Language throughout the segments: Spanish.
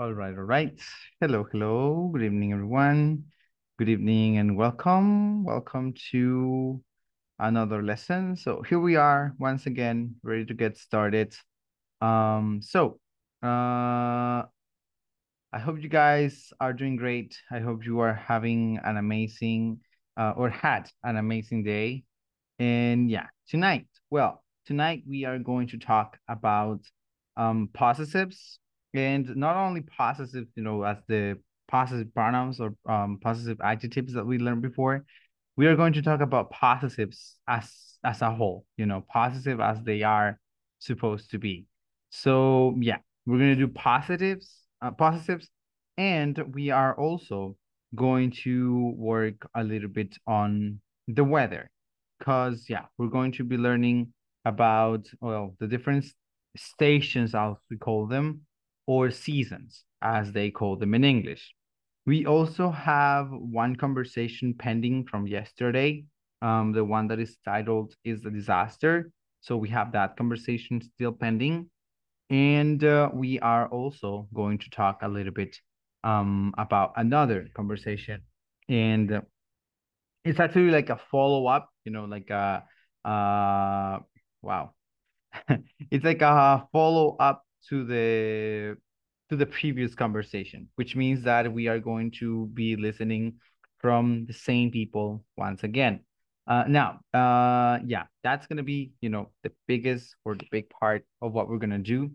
All right, all right. Hello, hello. Good evening, everyone. Good evening and welcome. Welcome to another lesson. So here we are once again, ready to get started. Um, so uh, I hope you guys are doing great. I hope you are having an amazing uh, or had an amazing day. And yeah, tonight, well, tonight we are going to talk about um, positives, and not only possessive, you know, as the possessive pronouns or um, possessive adjectives that we learned before, we are going to talk about possessives as as a whole, you know, possessive as they are supposed to be. So yeah, we're going to do positives, uh, possessives, and we are also going to work a little bit on the weather because yeah, we're going to be learning about well the different stations as we call them or seasons, as they call them in English. We also have one conversation pending from yesterday, um, the one that is titled Is the Disaster? So we have that conversation still pending. And uh, we are also going to talk a little bit um, about another conversation. And uh, it's actually like a follow up, you know, like a, uh, uh, wow. it's like a follow up to the to the previous conversation, which means that we are going to be listening from the same people once again. Uh, now, uh, yeah, that's gonna be you know the biggest or the big part of what we're gonna do.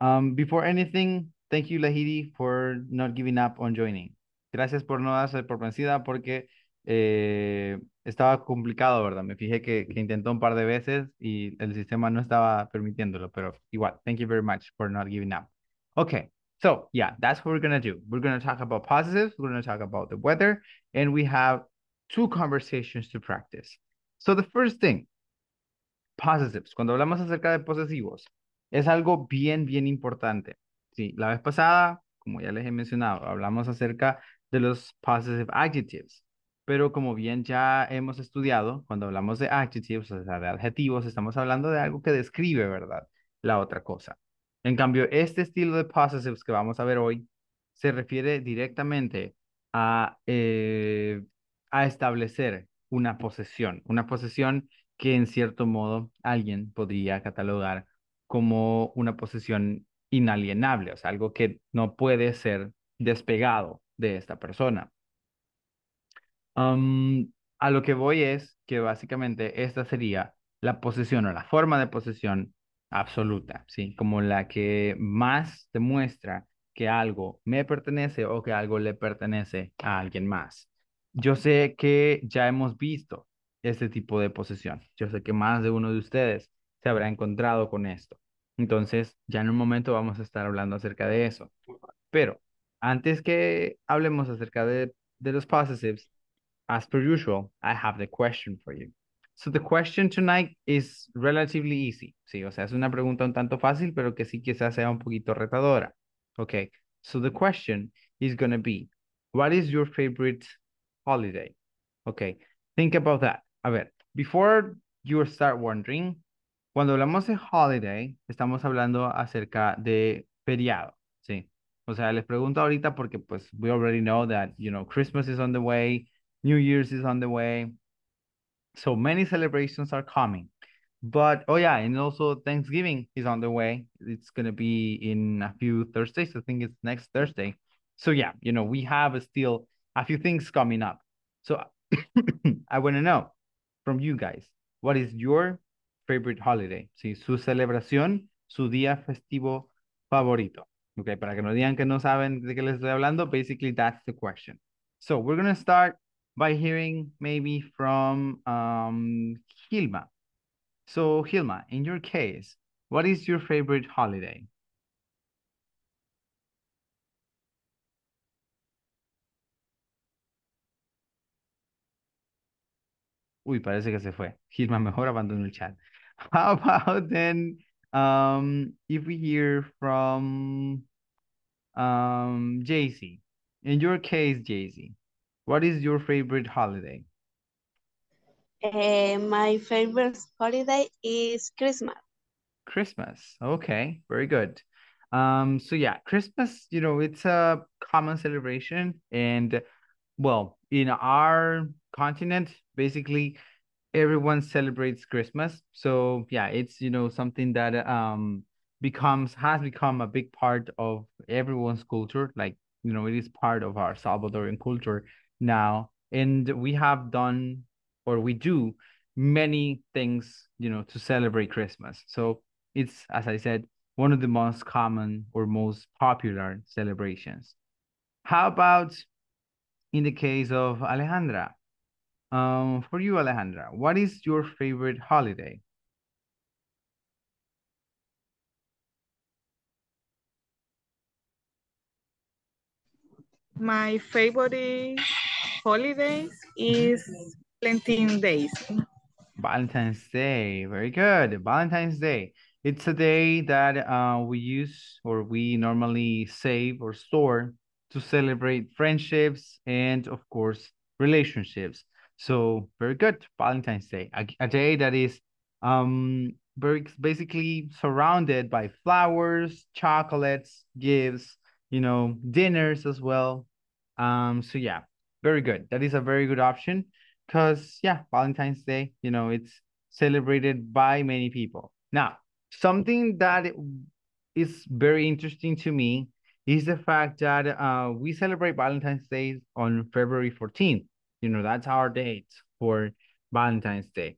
Um, before anything, thank you Lahiri for not giving up on joining. Gracias por no darse por vencida porque Eh, estaba complicado, ¿verdad? Me fijé que, intentó un par de veces y el sistema no estaba permitiéndolo, pero igual, thank you very much for not giving up. Okay, so yeah, that's what we're gonna do. We're gonna talk about positives, we're gonna talk about the weather, and we have two conversations to practice. So the first thing, positives. Cuando hablamos acerca de posesivos, es algo bien, bien importante. Sí, la vez pasada, como ya les he mencionado, hablamos acerca de los positive adjectives pero como bien ya hemos estudiado, cuando hablamos de adjectives, o sea, de adjetivos, estamos hablando de algo que describe, ¿verdad? La otra cosa. En cambio, este estilo de possessives que vamos a ver hoy se refiere directamente a, eh, a establecer una posesión, una posesión que en cierto modo alguien podría catalogar como una posesión inalienable, o sea, algo que no puede ser despegado de esta persona a lo que voy es que básicamente esta sería la posesión o la forma de posesión absoluta, ¿sí? Como la que más demuestra que algo me pertenece o que algo le pertenece a alguien más. Yo sé que ya hemos visto este tipo de posesión. Yo sé que más de uno de ustedes se habrá encontrado con esto. Entonces, ya en un momento vamos a estar hablando acerca de eso. Pero antes que hablemos acerca de, de los possessives, As per usual, I have the question for you. So the question tonight is relatively easy. Sí, o sea, es una pregunta un tanto fácil, pero que sí quizás sea un poquito retadora. Okay, so the question is going to be, what is your favorite holiday? Okay, think about that. A ver, before you start wondering, cuando hablamos de holiday, estamos hablando acerca de feriado, ¿sí? O sea, les pregunto ahorita porque pues we already know that, you know, Christmas is on the way, New Year's is on the way. So many celebrations are coming. But oh yeah, and also Thanksgiving is on the way. It's gonna be in a few Thursdays. I think it's next Thursday. So yeah, you know, we have still a few things coming up. So I want to know from you guys, what is your favorite holiday? Sí, su celebración, su día festivo favorito. Okay, para que no digan que no saben de qué les estoy hablando, basically that's the question. So we're gonna start by hearing maybe from um, Hilma. So Hilma, in your case, what is your favorite holiday? Uy, parece que se fue. Hilma mejor abandonó el chat. How about then um, if we hear from um, Jay-Z? In your case, Jay-Z, what is your favorite holiday? Uh, my favorite holiday is Christmas. Christmas. Okay, very good. Um, so yeah, Christmas, you know, it's a common celebration. And well, in our continent, basically everyone celebrates Christmas. So yeah, it's, you know, something that um becomes has become a big part of everyone's culture. Like, you know, it is part of our Salvadorian culture now and we have done or we do many things you know to celebrate christmas so it's as i said one of the most common or most popular celebrations how about in the case of alejandra um, for you alejandra what is your favorite holiday my favorite holidays is Valentine's Day. Valentine's Day, very good. Valentine's Day. It's a day that uh, we use or we normally save or store to celebrate friendships and, of course, relationships. So very good, Valentine's Day, a, a day that is um, very basically surrounded by flowers, chocolates, gifts, you know, dinners as well. Um, so yeah, very good. That is a very good option because, yeah, Valentine's Day, you know, it's celebrated by many people. Now, something that is very interesting to me is the fact that uh, we celebrate Valentine's Day on February 14th. You know, that's our date for Valentine's Day.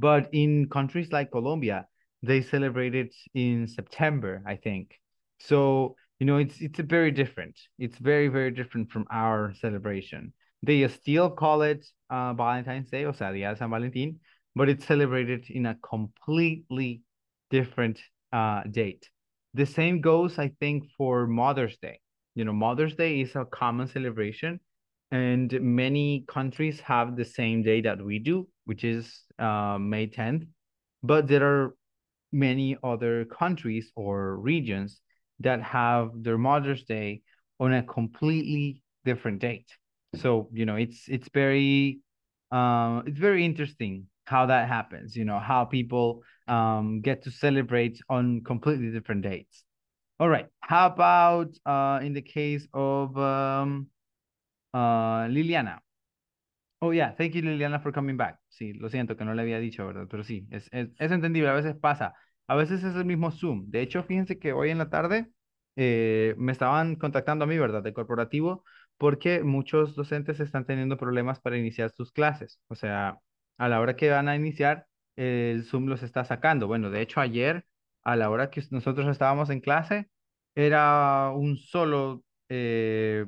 But in countries like Colombia, they celebrate it in September, I think. So you know it's it's very different it's very very different from our celebration they still call it uh, valentine's day or dia san valentin but it's celebrated in a completely different uh, date the same goes i think for mother's day you know mother's day is a common celebration and many countries have the same day that we do which is uh, may 10th but there are many other countries or regions that have their Mother's Day on a completely different date. So you know, it's it's very um, it's very interesting how that happens. You know, how people um, get to celebrate on completely different dates. All right. How about uh, in the case of um, uh, Liliana? Oh, yeah. Thank you, Liliana, for coming back. Sí, lo siento que no le había dicho, ¿verdad? Pero sí, es, es, es entendible. A veces pasa. A veces es el mismo Zoom. De hecho, fíjense que hoy en la tarde eh, me estaban contactando a mí, ¿verdad?, de corporativo, porque muchos docentes están teniendo problemas para iniciar sus clases. O sea, a la hora que van a iniciar, el Zoom los está sacando. Bueno, de hecho, ayer, a la hora que nosotros estábamos en clase, era un solo eh,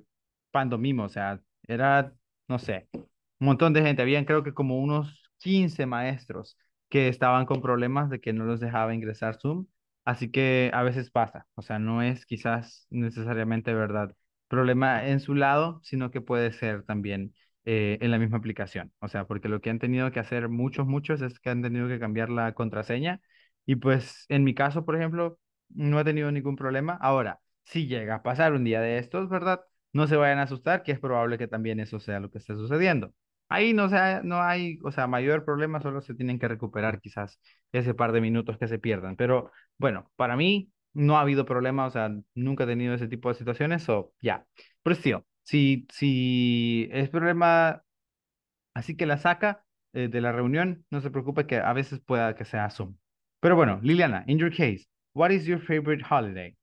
pandomimo, o sea, era, no sé, un montón de gente. Habían creo que como unos 15 maestros que estaban con problemas de que no los dejaba ingresar Zoom. Así que a veces pasa, o sea, no es quizás necesariamente verdad problema en su lado, sino que puede ser también eh, en la misma aplicación. O sea, porque lo que han tenido que hacer muchos, muchos es que han tenido que cambiar la contraseña. Y pues en mi caso, por ejemplo, no he tenido ningún problema. Ahora, si llega a pasar un día de estos, ¿verdad? No se vayan a asustar, que es probable que también eso sea lo que esté sucediendo. Ahí no, sea, no hay, o sea, mayor problema, solo se tienen que recuperar quizás ese par de minutos que se pierdan. Pero bueno, para mí no ha habido problema, o sea, nunca he tenido ese tipo de situaciones, o ya. Pero sí, si, si es problema, así que la saca eh, de la reunión, no se preocupe que a veces pueda que sea Zoom. Pero bueno, Liliana, in your case, what is your favorite holiday?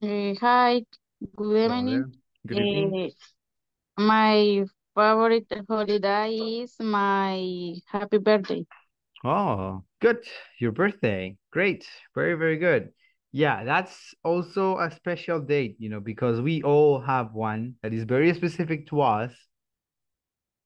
Eh, hi, good evening. Eh, My favorite holiday is my happy birthday. Oh, good. Your birthday. Great. Very, very good. Yeah, that's also a special date, you know, because we all have one that is very specific to us.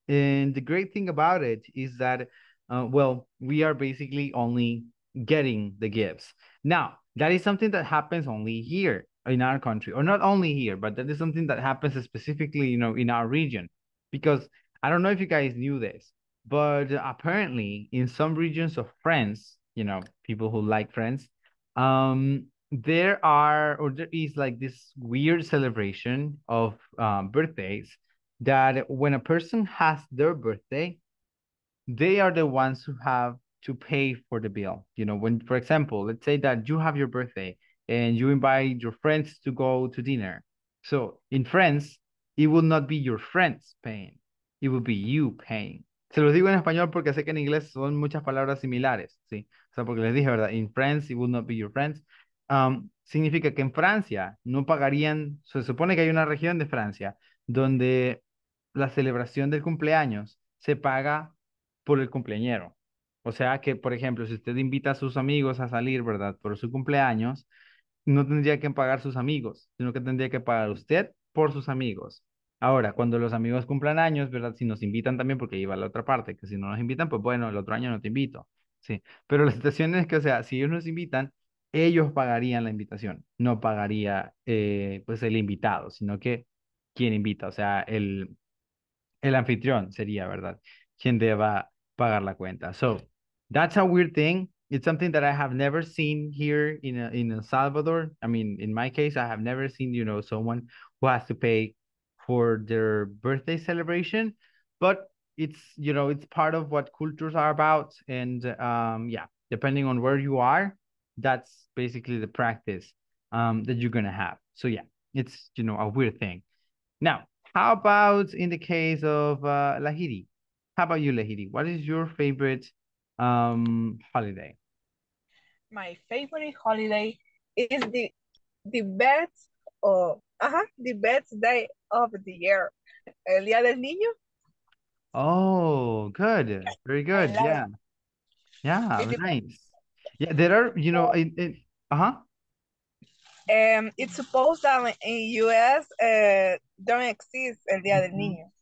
And the great thing about it is that, uh, well, we are basically only getting the gifts. Now, that is something that happens only here in our country or not only here but that is something that happens specifically you know in our region because i don't know if you guys knew this but apparently in some regions of france you know people who like france um there are or there is like this weird celebration of um, birthdays that when a person has their birthday they are the ones who have to pay for the bill you know when for example let's say that you have your birthday and you invite your friends to go to dinner. So in France, it would not be your friends paying, it would be you paying. Se los digo en español porque sé que en inglés son muchas palabras similares, ¿sí? O sea, porque les dije, ¿verdad? In France, it would not be your friends. Um, significa que en Francia no pagarían, se supone que hay una región de Francia donde la celebración del cumpleaños se paga por el cumpleañero. O sea que, por ejemplo, si usted invita a sus amigos a salir, ¿verdad? Por su cumpleaños, no tendría que pagar sus amigos, sino que tendría que pagar usted por sus amigos. Ahora, cuando los amigos cumplan años, ¿verdad? Si nos invitan también, porque iba a la otra parte, que si no nos invitan, pues bueno, el otro año no te invito. Sí, pero la situación es que, o sea, si ellos nos invitan, ellos pagarían la invitación, no pagaría eh, pues el invitado, sino que quien invita, o sea, el, el anfitrión sería, ¿verdad? Quien deba pagar la cuenta. So, that's a weird thing. it's something that I have never seen here in a, uh, in El Salvador. I mean, in my case, I have never seen you know someone who has to pay for their birthday celebration, but it's you know it's part of what cultures are about, and um, yeah, depending on where you are, that's basically the practice um, that you're gonna have. So yeah, it's you know a weird thing. Now, how about in the case of uh, Lahiri? How about you, Lahiri? What is your favorite um, holiday? My favorite holiday is the the best or uh -huh, the best day of the year, El Día del Niño. Oh, good, very good, yeah, yeah, nice. Yeah, there are you know in uh huh. Um, it's supposed that in U.S. uh don't exist El Día del mm-hmm. Niño.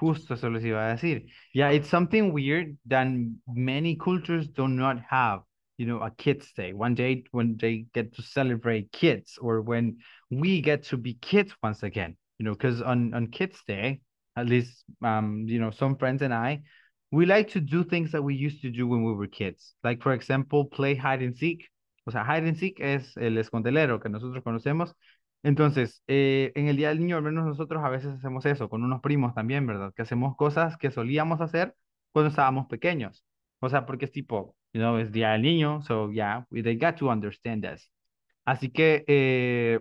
Justo eso les iba a decir. Yeah, it's something weird that many cultures do not have. You know, a kids' day, one day when they get to celebrate kids, or when we get to be kids once again. You know, because on on kids' day, at least, um, you know, some friends and I, we like to do things that we used to do when we were kids. Like for example, play hide and seek. O sea, hide and seek es el escondelero que nosotros conocemos. Entonces, eh, en el Día del Niño, al menos nosotros a veces hacemos eso, con unos primos también, ¿verdad? Que hacemos cosas que solíamos hacer cuando estábamos pequeños. O sea, porque es tipo, you know, es Día del Niño, so yeah, they got to understand us. Así que eh,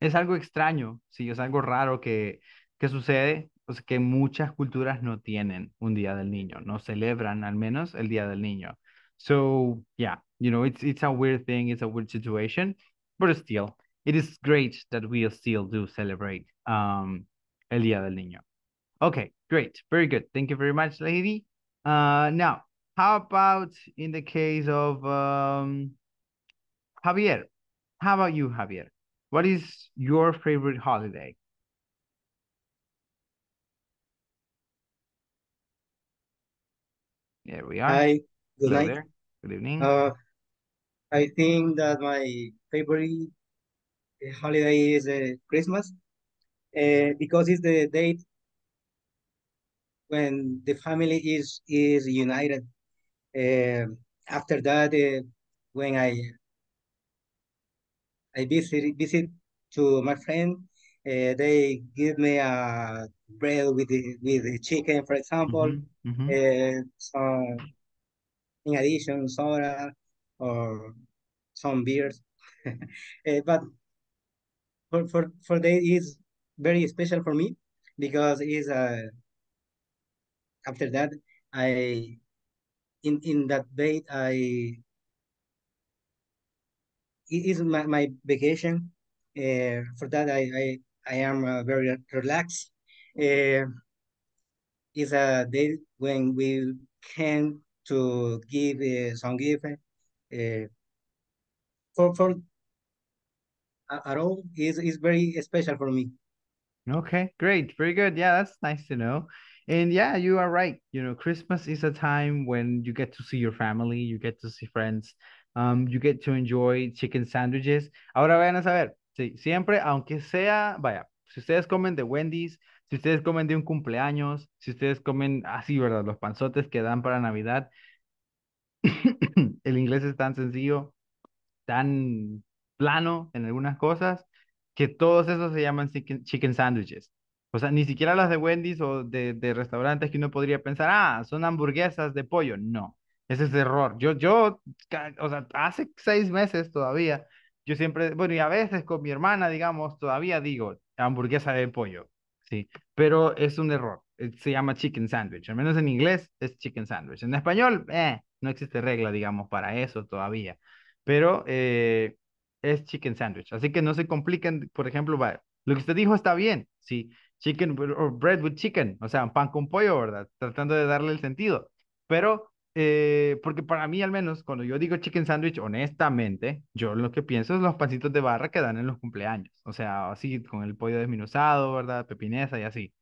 es algo extraño, sí, es algo raro que, que sucede, o pues, que muchas culturas no tienen un Día del Niño, no celebran al menos el Día del Niño. So, yeah, you know, it's, it's a weird thing, it's a weird situation, but still, it is great that we still do celebrate um, El Día del Niño. Okay, great. Very good. Thank you very much, lady. Uh, now, how about in the case of um, Javier? How about you, Javier? What is your favorite holiday? There we are. Hi, good Hello night. There. Good evening. Uh, I think that my favorite holiday is uh, Christmas uh, because it's the date when the family is is united. Uh, after that, uh, when I I visit visit to my friend, uh, they give me a bread with the, with the chicken, for example, mm -hmm. Mm -hmm. some in addition soda or some beers. uh, but for for for day is very special for me because is uh, after that I in in that date I it is my, my vacation. Uh, for that I I, I am uh, very relaxed. Uh, it's a day when we can to give uh, some gift. Uh, for for at all is is very special for me. Okay, great, very good. Yeah, that's nice to know. And yeah, you are right. You know, Christmas is a time when you get to see your family, you get to see friends, um, you get to enjoy chicken sandwiches. Ahora vayan a saber, siempre, aunque sea, vaya, si ustedes comen de Wendy's, si ustedes comen de un cumpleaños, si ustedes comen así, ¿verdad? Los panzotes que dan para Navidad. el inglés es tan sencillo, tan plano en algunas cosas, que todos esos se llaman chicken, sandwiches. O sea, ni siquiera las de Wendy's o de, de, restaurantes que uno podría pensar, ah, son hamburguesas de pollo. No, ese es error. Yo, yo, o sea, hace seis meses todavía, yo siempre, bueno, y a veces con mi hermana, digamos, todavía digo hamburguesa de pollo, sí, pero es un error. Eh, se llama chicken sandwich, al menos en inglés es chicken sandwich. En español, eh, no existe regla, digamos, para eso todavía. Pero eh, es chicken sandwich. Así que no se compliquen, por ejemplo, lo que usted dijo está bien, sí, chicken or bread with chicken, o sea, pan con pollo, ¿verdad? Tratando de darle el sentido. Pero, eh, porque para mí al menos, cuando yo digo chicken sandwich, honestamente, yo lo que pienso es los pancitos de barra que dan en los cumpleaños, o sea, así, con el pollo desmenuzado, ¿verdad? pepineza y así.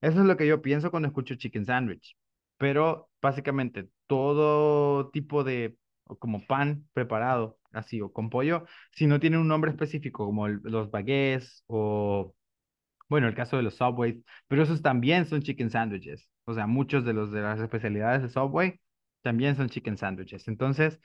Eso es lo que yo pienso cuando escucho chicken sandwich. Pero básicamente todo tipo de como pan preparado así o con pollo, si no tienen un nombre específico, como los baguettes o, bueno, el caso de los Subway, pero esos también son chicken sandwiches. O sea, muchos de, los, de las especialidades de Subway también son chicken sandwiches. Entonces,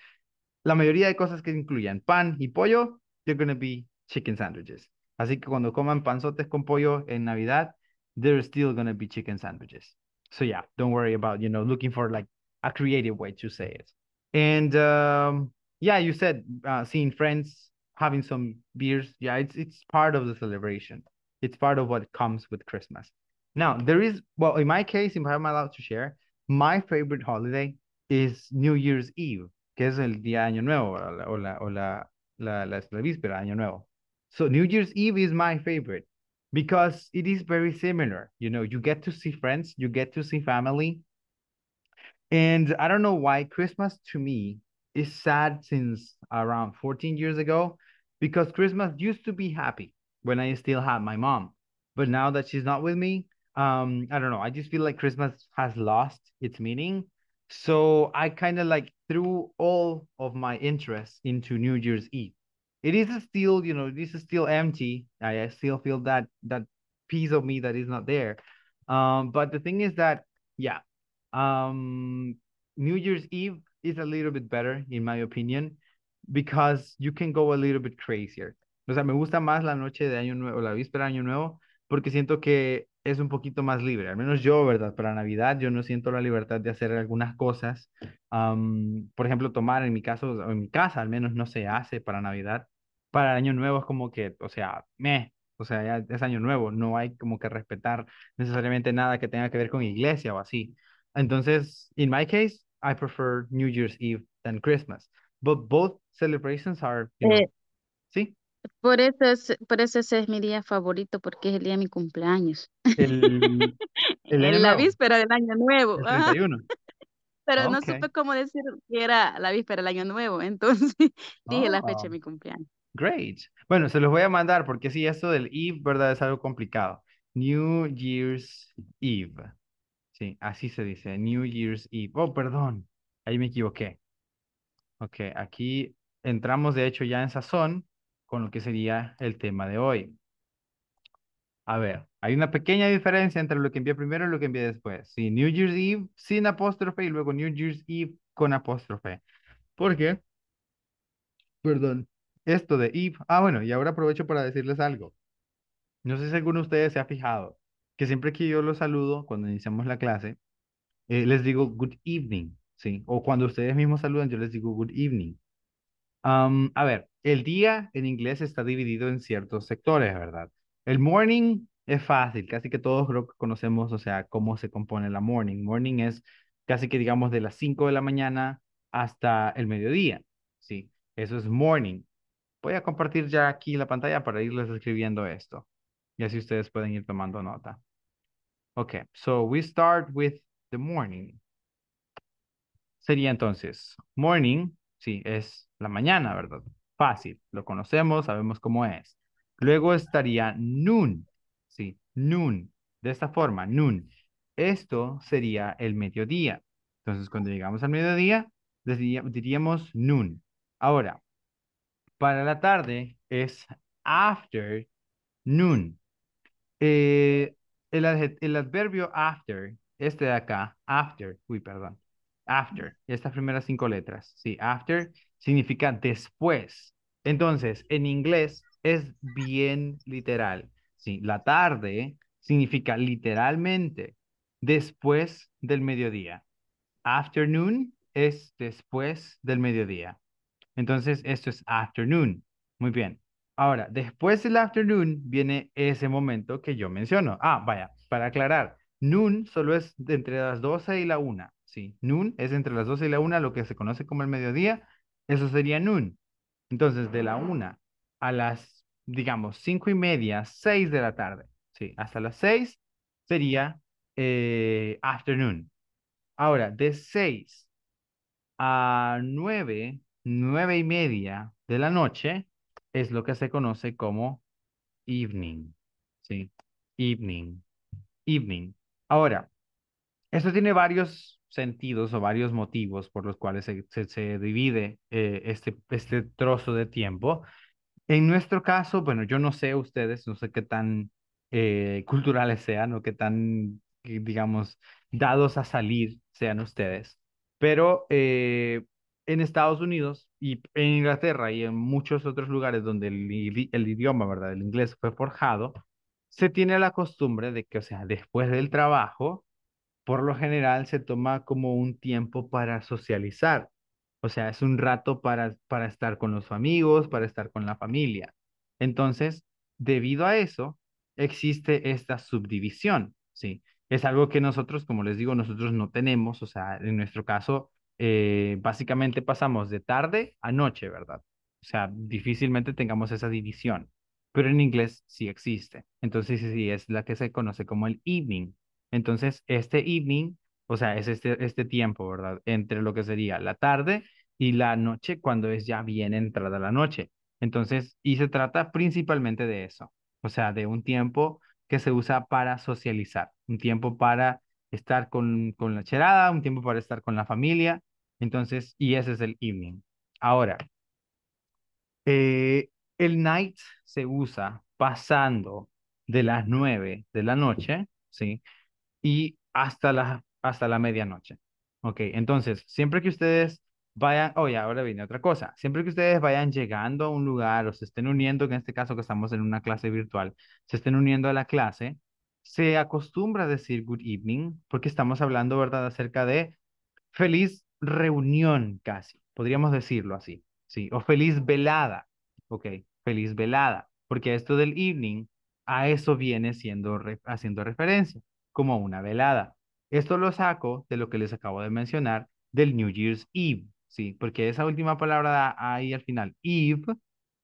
la mayoría de cosas que incluyen pan y pollo, they're going to be chicken sandwiches. Así que cuando coman panzotes con pollo en Navidad, they're still going to be chicken sandwiches. So yeah, don't worry about, you know, looking for like a creative way to say it. And um, yeah, you said uh, seeing friends, having some beers. Yeah, it's it's part of the celebration. It's part of what comes with Christmas. Now there is well, in my case, if I'm allowed to share, my favorite holiday is New Year's Eve, que es el día año nuevo o la o la la la, la víspera año nuevo. So New Year's Eve is my favorite because it is very similar. You know, you get to see friends, you get to see family. And I don't know why Christmas to me is sad since around 14 years ago because Christmas used to be happy when I still had my mom. But now that she's not with me, um, I don't know. I just feel like Christmas has lost its meaning. So I kind of like threw all of my interest into New Year's Eve. It is still, you know, this is still empty. I, I still feel that that piece of me that is not there. Um, but the thing is that, yeah, um, New Year's Eve is a little bit better, in my opinion, because you can go a little bit crazier. O sea, me gusta más la noche de Año Nuevo, la víspera de Año Nuevo, porque siento que es un poquito más libre, al menos yo, ¿verdad? Para Navidad yo no siento la libertad de hacer algunas cosas. por ejemplo, tomar en mi caso, en mi casa al menos no se hace para Navidad. Para Año Nuevo es como que, o sea, me, o sea, ya es Año Nuevo, no hay como que respetar necesariamente nada que tenga que ver con iglesia o así. Entonces, en mi case, I prefer New Year's Eve than Christmas. But both celebrations are, you know, eh, ¿sí? Por eso, es, por eso ese es mi día favorito, porque es el día de mi cumpleaños. El, el en la víspera del año nuevo. El 31. Pero no supe cómo decir que era la víspera del año nuevo, entonces dije la fecha de oh. mi cumpleaños. Great. Bueno, se los voy a mandar porque sí, esto del Eve, ¿verdad? Es algo complicado. New Year's Eve. Sí, así se dice, New Year's Eve. Oh, perdón, ahí me equivoqué. Ok, aquí entramos de hecho ya en sazón con lo que sería el tema de hoy. A ver, hay una pequeña diferencia entre lo que envié primero y lo que envié después. Sí, New Year's Eve sin apóstrofe y luego New Year's Eve con apóstrofe. ¿Por qué? Perdón. Esto de Eve. Ah, bueno, y ahora aprovecho para decirles algo. No sé si alguno de ustedes se ha fijado que siempre que yo los saludo cuando iniciamos la clase, eh, les digo good evening, ¿sí? O cuando ustedes mismos saludan, yo les digo good evening. a ver, el día en inglés está dividido en ciertos sectores, ¿verdad? El morning es fácil, casi que todos lo que conocemos, o sea, cómo se compone la morning. Morning es casi que digamos de las 5 de la mañana hasta el mediodía, ¿sí? Eso es morning. Voy a compartir ya aquí la pantalla para irles escribiendo esto y así ustedes pueden ir tomando nota. Okay, so we start with the morning. Sería entonces, morning, sí, es la mañana, ¿verdad? Fácil, lo conocemos, sabemos cómo es. Luego estaría noon, sí, noon, de esta forma, noon. Esto sería el mediodía. Entonces, cuando llegamos al mediodía, diríamos noon. Ahora, para la tarde es after noon. Eh, el, adverbio after, este de acá, after, uy, perdón, after, estas primeras cinco letras, sí, after significa después. Entonces, en inglés es bien literal, sí, la tarde significa literalmente después del mediodía. Afternoon es después del mediodía. Entonces, esto es afternoon. Muy bien. Ahora, después del afternoon viene ese momento que yo menciono. Ah, vaya, para aclarar, noon solo es entre las 12 y la 1. Sí, noon es entre las 12 y la 1, lo que se conoce como el mediodía. Eso sería noon. Entonces, de la 1 a las, digamos, 5 y media, 6 de la tarde. Sí, hasta las 6 sería eh, afternoon. Ahora, de 6 a 9, 9 y media de la noche, es lo que se conoce como evening. ¿sí? Evening. Evening. Ahora, esto tiene varios sentidos o varios motivos por los cuales se, divide eh, este, este trozo de tiempo. En nuestro caso, bueno, yo no sé ustedes, no sé qué tan eh, culturales sean o qué tan, eh, digamos, dados a salir sean ustedes, pero en Estados Unidos y en Inglaterra y en muchos otros lugares donde el, idioma, ¿verdad? El inglés fue forjado, se tiene la costumbre de que, o sea, después del trabajo, por lo general se toma como un tiempo para socializar. O sea, es un rato para, para estar con los amigos, para estar con la familia. Entonces, debido a eso, existe esta subdivisión, ¿sí? Es algo que nosotros, como les digo, nosotros no tenemos, o sea, en nuestro caso, eh, básicamente pasamos de tarde a noche, ¿verdad? O sea, difícilmente tengamos esa división, pero en inglés sí existe. Entonces, sí, es la que se conoce como el evening. Entonces, este evening, o sea, es este, este tiempo, ¿verdad? Entre lo que sería la tarde y la noche cuando es ya bien entrada la noche. Entonces, y se trata principalmente de eso, o sea, de un tiempo que se usa para socializar, un tiempo para estar con, con la cherada, un tiempo para estar con la familia, entonces, y ese es el evening. Ahora, eh, el night se usa pasando de las nueve de la noche, ¿sí? Y hasta la, hasta la medianoche. Ok, entonces, siempre que ustedes vayan, oye, ahora viene otra cosa, siempre que ustedes vayan llegando a un lugar o se estén uniendo, que en este caso que estamos en una clase virtual, se estén uniendo a la clase, se acostumbra a decir good evening porque estamos hablando, ¿verdad?, acerca de feliz reunión casi, podríamos decirlo así, ¿sí? O feliz velada, ¿ok? Feliz velada, porque esto del evening, a eso viene siendo haciendo referencia, como una velada. Esto lo saco de lo que les acabo de mencionar del New Year's Eve, ¿sí? Porque esa última palabra ahí al final, Eve,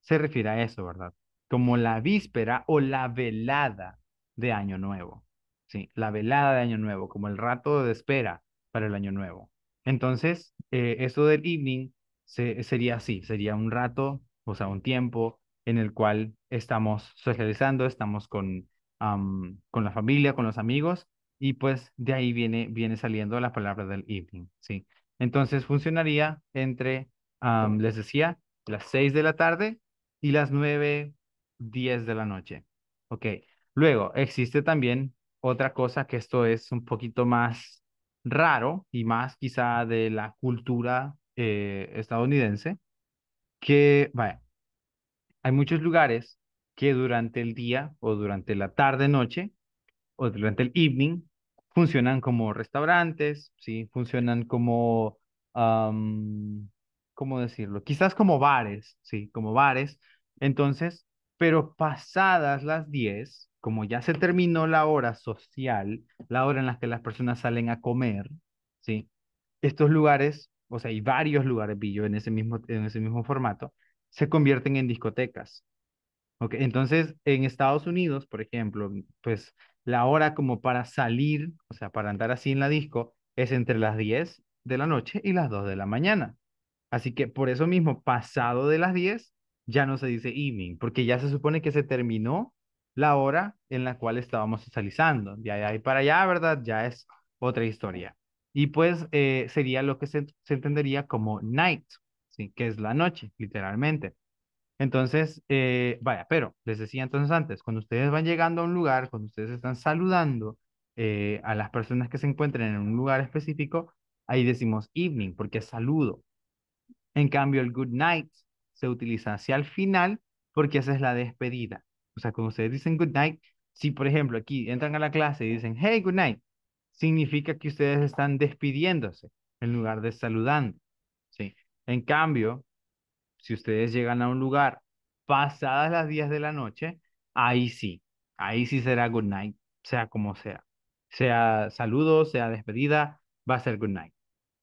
se refiere a eso, ¿verdad? Como la víspera o la velada de Año Nuevo, ¿sí? La velada de Año Nuevo, como el rato de espera para el Año Nuevo. Entonces, eh, esto eso del evening sería así, sería un rato, o sea, un tiempo en el cual estamos socializando, estamos con, con la familia, con los amigos, y pues de ahí viene, viene saliendo la palabra del evening, ¿sí? Entonces funcionaría entre, les decía, las seis de la tarde y las nueve, diez de la noche, ¿ok? Luego, existe también otra cosa que esto es un poquito más raro y más quizá de la cultura eh, estadounidense, que, vaya, hay muchos lugares que durante el día o durante la tarde-noche o durante el evening funcionan como restaurantes, ¿sí? Funcionan como, como ¿cómo decirlo? Quizás como bares, ¿sí? Como bares. Entonces, pero pasadas las 10, como ya se terminó la hora social, la hora en la que las personas salen a comer, ¿sí? Estos lugares, o sea, hay varios lugares, Billo, en ese mismo, en ese mismo formato, se convierten en discotecas. Okay, entonces, en Estados Unidos, por ejemplo, pues la hora como para salir, o sea, para andar así en la disco, es entre las 10 de la noche y las 2 de la mañana. Así que por eso mismo, pasado de las 10, ya no se dice evening, porque ya se supone que se terminó la hora en la cual estábamos socializando. De ahí para allá, ¿verdad? Ya es otra historia. Y pues eh, sería lo que se, entendería como night, ¿sí? que es la noche, literalmente. Entonces, eh, vaya, pero les decía entonces antes, cuando ustedes van llegando a un lugar, cuando ustedes están saludando eh, a las personas que se encuentren en un lugar específico, ahí decimos evening, porque saludo. En cambio, el good night se utiliza hacia el final porque esa es la despedida o sea, cuando ustedes dicen good night, si por ejemplo aquí entran a la clase y dicen hey, good night, significa que ustedes están despidiéndose en lugar de saludando. ¿sí? En cambio, si ustedes llegan a un lugar pasadas las 10 de la noche, ahí sí, ahí sí será good night, sea como sea. Sea saludo, sea despedida, va a ser good night.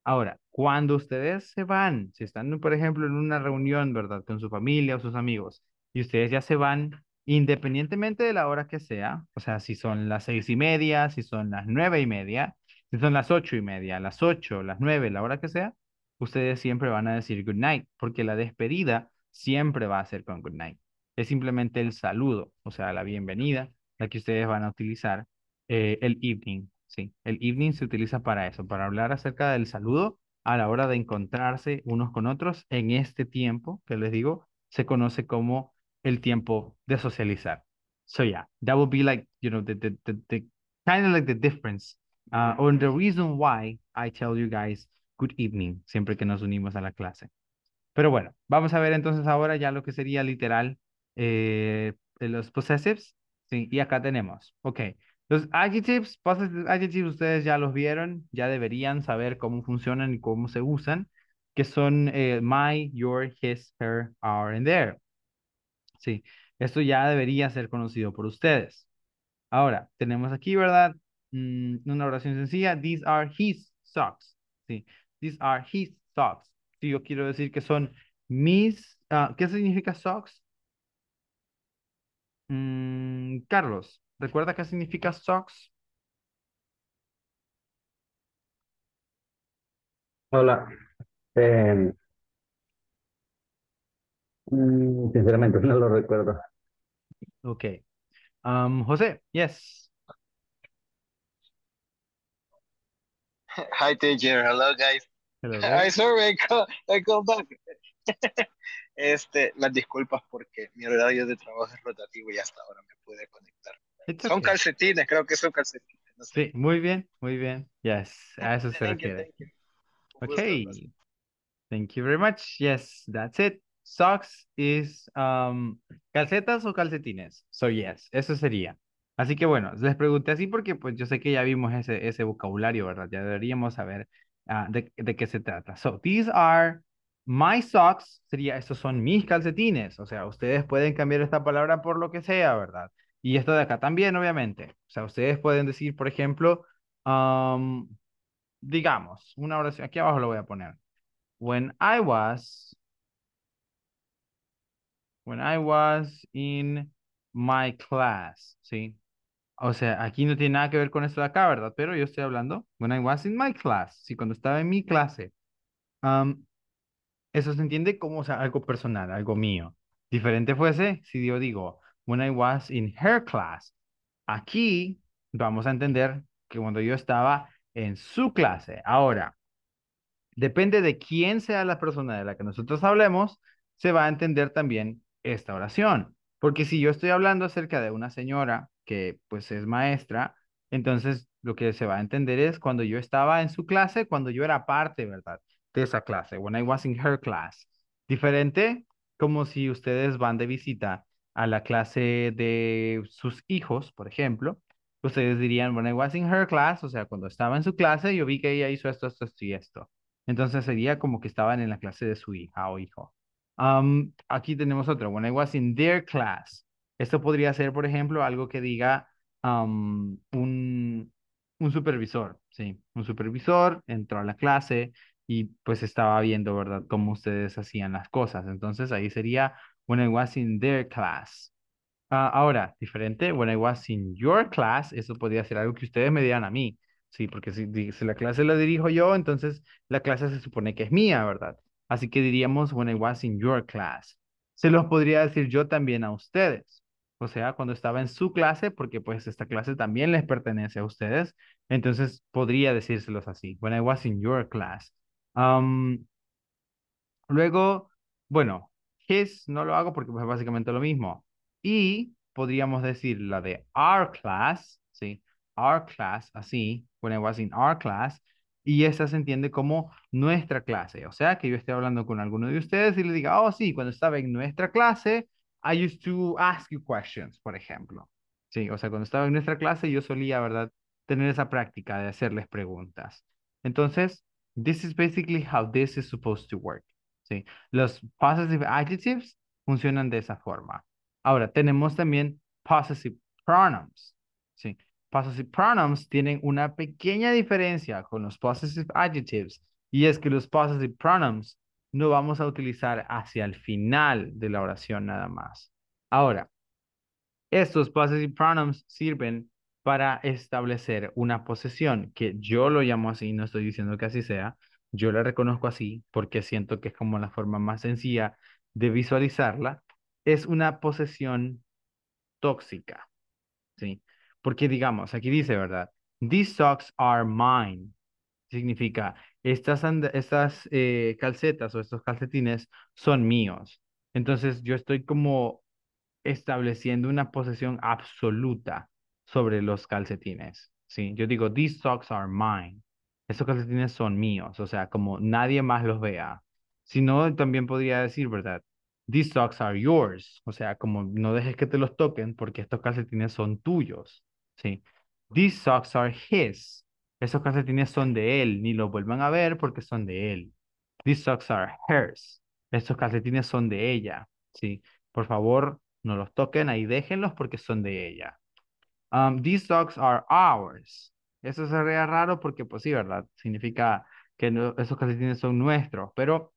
Ahora, cuando ustedes se van, si están, por ejemplo, en una reunión, ¿verdad? Con su familia o sus amigos, y ustedes ya se van, independientemente de la hora que sea, o sea, si son las seis y media, si son las nueve y media, si son las ocho y media, las ocho, las nueve, la hora que sea, ustedes siempre van a decir good night, porque la despedida siempre va a ser con good night. Es simplemente el saludo, o sea, la bienvenida, la que ustedes van a utilizar eh, el evening, sí. El evening se utiliza para eso, para hablar acerca del saludo a la hora de encontrarse unos con otros en este tiempo que les digo, se conoce como el tiempo de socializar. So yeah, that would be like, you know, the, the, the, kind of like the difference uh, or the reason why I tell you guys good evening siempre que nos unimos a la clase. Pero bueno, vamos a ver entonces ahora ya lo que sería literal eh, de los possessives. Sí, y acá tenemos, ok. Los adjectives, possessive adjectives, ustedes ya los vieron, ya deberían saber cómo funcionan y cómo se usan, que son eh, my, your, his, her, our, and their. Sí, esto ya debería ser conocido por ustedes. Ahora, tenemos aquí, ¿verdad? Mm, una oración sencilla. These are his socks. Sí, these are his socks. sí, yo quiero decir que son mis... Ah, ¿Qué significa socks? Mm, Carlos, ¿recuerda qué significa socks? Hola. Em, Mm, sinceramente, no lo recuerdo. Ok. Um, José, yes. Hi, teacher. Hello, guys. I'm sorry, I come, back. este, las disculpas porque mi horario de trabajo es rotativo y hasta ahora me pude conectar. Son calcetines, creo que son calcetines. Sí, muy bien, muy bien. Yes, eso se Okay. Thank you very much. Yes, that's it. Socks is um, calcetas o calcetines. So yes, eso sería. Así que bueno, les pregunté así porque pues yo sé que ya vimos ese, ese vocabulario, ¿verdad? Ya deberíamos saber ah, de, qué se trata. So these are my socks, sería estos son mis calcetines. O sea, ustedes pueden cambiar esta palabra por lo que sea, ¿verdad? Y esto de acá también, obviamente. O sea, ustedes pueden decir, por ejemplo, um, digamos, una oración, aquí abajo lo voy a poner. When I was When I was in my class, ¿sí? O sea, aquí no tiene nada que ver con esto de acá, ¿verdad? Pero yo estoy hablando when I was in my class, ¿sí? Cuando estaba en mi clase. eso se entiende como sea, algo personal, algo mío. Diferente fuese si yo digo, when I was in her class. Aquí vamos a entender que cuando yo estaba en su clase. Ahora, depende de quién sea la persona de la que nosotros hablemos, se va a entender también esta oración. Porque si yo estoy hablando acerca de una señora que pues es maestra, entonces lo que se va a entender es cuando yo estaba en su clase, cuando yo era parte, ¿verdad? De esa clase, when I was in her class. Diferente como si ustedes van de visita a la clase de sus hijos, por ejemplo, ustedes dirían, when I was in her class, o sea, cuando estaba en su clase, yo vi que ella hizo esto, esto, esto y esto. Entonces sería como que estaban en la clase de su hija o hijo aquí tenemos otro. When I was in their class. Esto podría ser, por ejemplo, algo que diga un, supervisor. Sí, un supervisor entró a la clase y pues estaba viendo, ¿verdad?, cómo ustedes hacían las cosas. Entonces ahí sería when I was in their class. Ah, ahora, diferente, when I was in your class, eso podría ser algo que ustedes me dieran a mí. Sí, porque si, si la clase la dirijo yo, entonces la clase se supone que es mía, ¿verdad? Así que diríamos, when I was in your class. Se los podría decir yo también a ustedes. O sea, cuando estaba en su clase, porque pues esta clase también les pertenece a ustedes. Entonces podría decírselos así. When I was in your class. luego, bueno, his no lo hago porque pues, es básicamente lo mismo. Y podríamos decir la de our class, ¿sí? Our class, así. When I was in our class y esa se entiende como nuestra clase. O sea, que yo esté hablando con alguno de ustedes y le diga, oh, sí, cuando estaba en nuestra clase, I used to ask you questions, por ejemplo. Sí, o sea, cuando estaba en nuestra clase, yo solía, ¿verdad?, tener esa práctica de hacerles preguntas. Entonces, this is basically how this is supposed to work. Sí, los possessive adjectives funcionan de esa forma. Ahora, tenemos también possessive pronouns. Sí, possessive pronouns tienen una pequeña diferencia con los possessive adjectives y es que los possessive pronouns no vamos a utilizar hacia el final de la oración nada más. Ahora, estos possessive pronouns sirven para establecer una posesión, que yo lo llamo así, no estoy diciendo que así sea, yo la reconozco así porque siento que es como la forma más sencilla de visualizarla, es una posesión tóxica. ¿sí? Porque digamos, aquí dice, ¿verdad? These socks are mine. Significa, estas, estas eh, calcetas o estos calcetines son míos. Entonces yo estoy como estableciendo una posesión absoluta sobre los calcetines. ¿sí? Yo digo, these socks are mine. Estos calcetines son míos, o sea, como nadie más los vea. Si no, también podría decir, ¿verdad? These socks are yours, o sea, como no dejes que te los toquen porque estos calcetines son tuyos. Sí. These socks are his. Esos calcetines son de él. Ni los vuelvan a ver porque son de él. These socks are hers. Esos calcetines son de ella. Sí. Por favor, no los toquen ahí, déjenlos porque son de ella. Um, these socks are ours. Eso sería raro porque, pues sí, ¿verdad? Significa que esos calcetines son nuestros, pero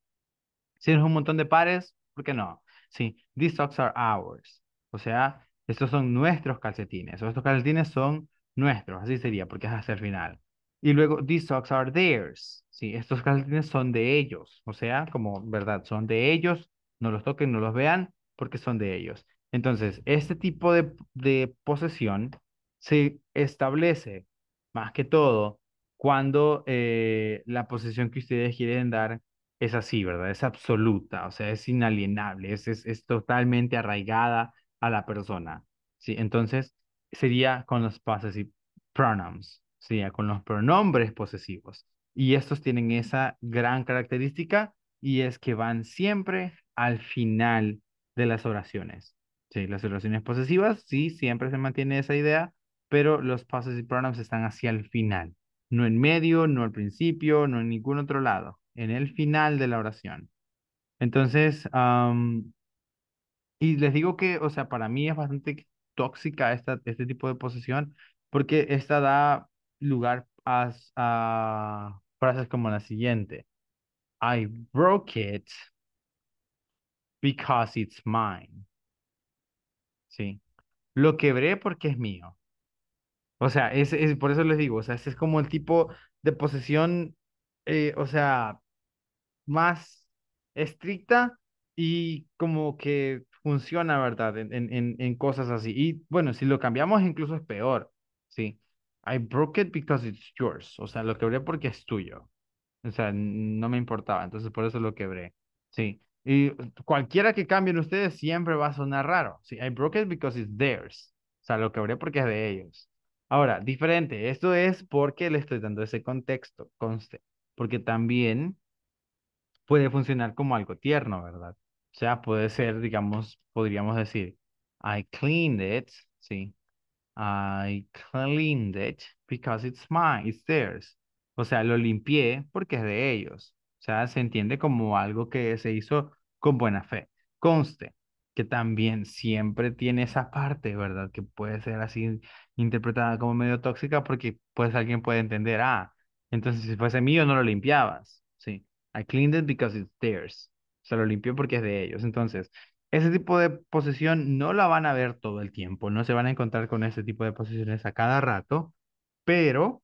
si es un montón de pares, ¿por qué no? Sí, these socks are ours. O sea, estos son nuestros calcetines. O estos calcetines son nuestros. Así sería, porque es hasta el final. Y luego, these socks are theirs. Sí, estos calcetines son de ellos. O sea, como, ¿verdad? Son de ellos. No los toquen, no los vean, porque son de ellos. Entonces, este tipo de, posesión se establece más que todo cuando eh, la posesión que ustedes quieren dar es así, ¿verdad? Es absoluta, o sea, es inalienable, es totalmente arraigada a la persona, ¿sí? Entonces sería con los possessive pronouns, sería con los pronombres posesivos. Y estos tienen esa gran característica y es que van siempre al final de las oraciones. Sí, las oraciones posesivas, sí, siempre se mantiene esa idea, pero los possessive pronouns están hacia el final, no en medio, no al principio, no en ningún otro lado, en el final de la oración. Entonces, y les digo que, o sea, para mí es bastante tóxica esta, este tipo de posesión, porque esta da lugar a, frases como la siguiente. I broke it because it's mine. Sí. Lo quebré porque es mío. O sea, es, por eso les digo, o sea, ese es como el tipo de posesión, eh, o sea, más estricta y como que funciona, ¿verdad? En, en, cosas así. Y bueno, si lo cambiamos incluso es peor, ¿sí? I broke it because it's yours. O sea, lo quebré porque es tuyo. O sea, no me importaba, entonces por eso lo quebré. Sí. Y cualquiera que cambien ustedes siempre va a sonar raro. Sí, I broke it because it's theirs. O sea, lo quebré porque es de ellos. Ahora, diferente. Esto es porque le estoy dando ese contexto, conste. Porque también puede funcionar como algo tierno, ¿verdad? O sea, puede ser, digamos, podríamos decir, I cleaned it, ¿sí? I cleaned it because it's mine, it's theirs. O sea, lo limpié porque es de ellos. O sea, se entiende como algo que se hizo con buena fe. Conste que también siempre tiene esa parte, ¿verdad? Que puede ser así interpretada como medio tóxica porque pues alguien puede entender, ah, entonces si fuese mío no lo limpiabas, ¿sí? I cleaned it because it's theirs se lo limpió porque es de ellos. Entonces, ese tipo de posesión no la van a ver todo el tiempo, no se van a encontrar con ese tipo de posesiones a cada rato, pero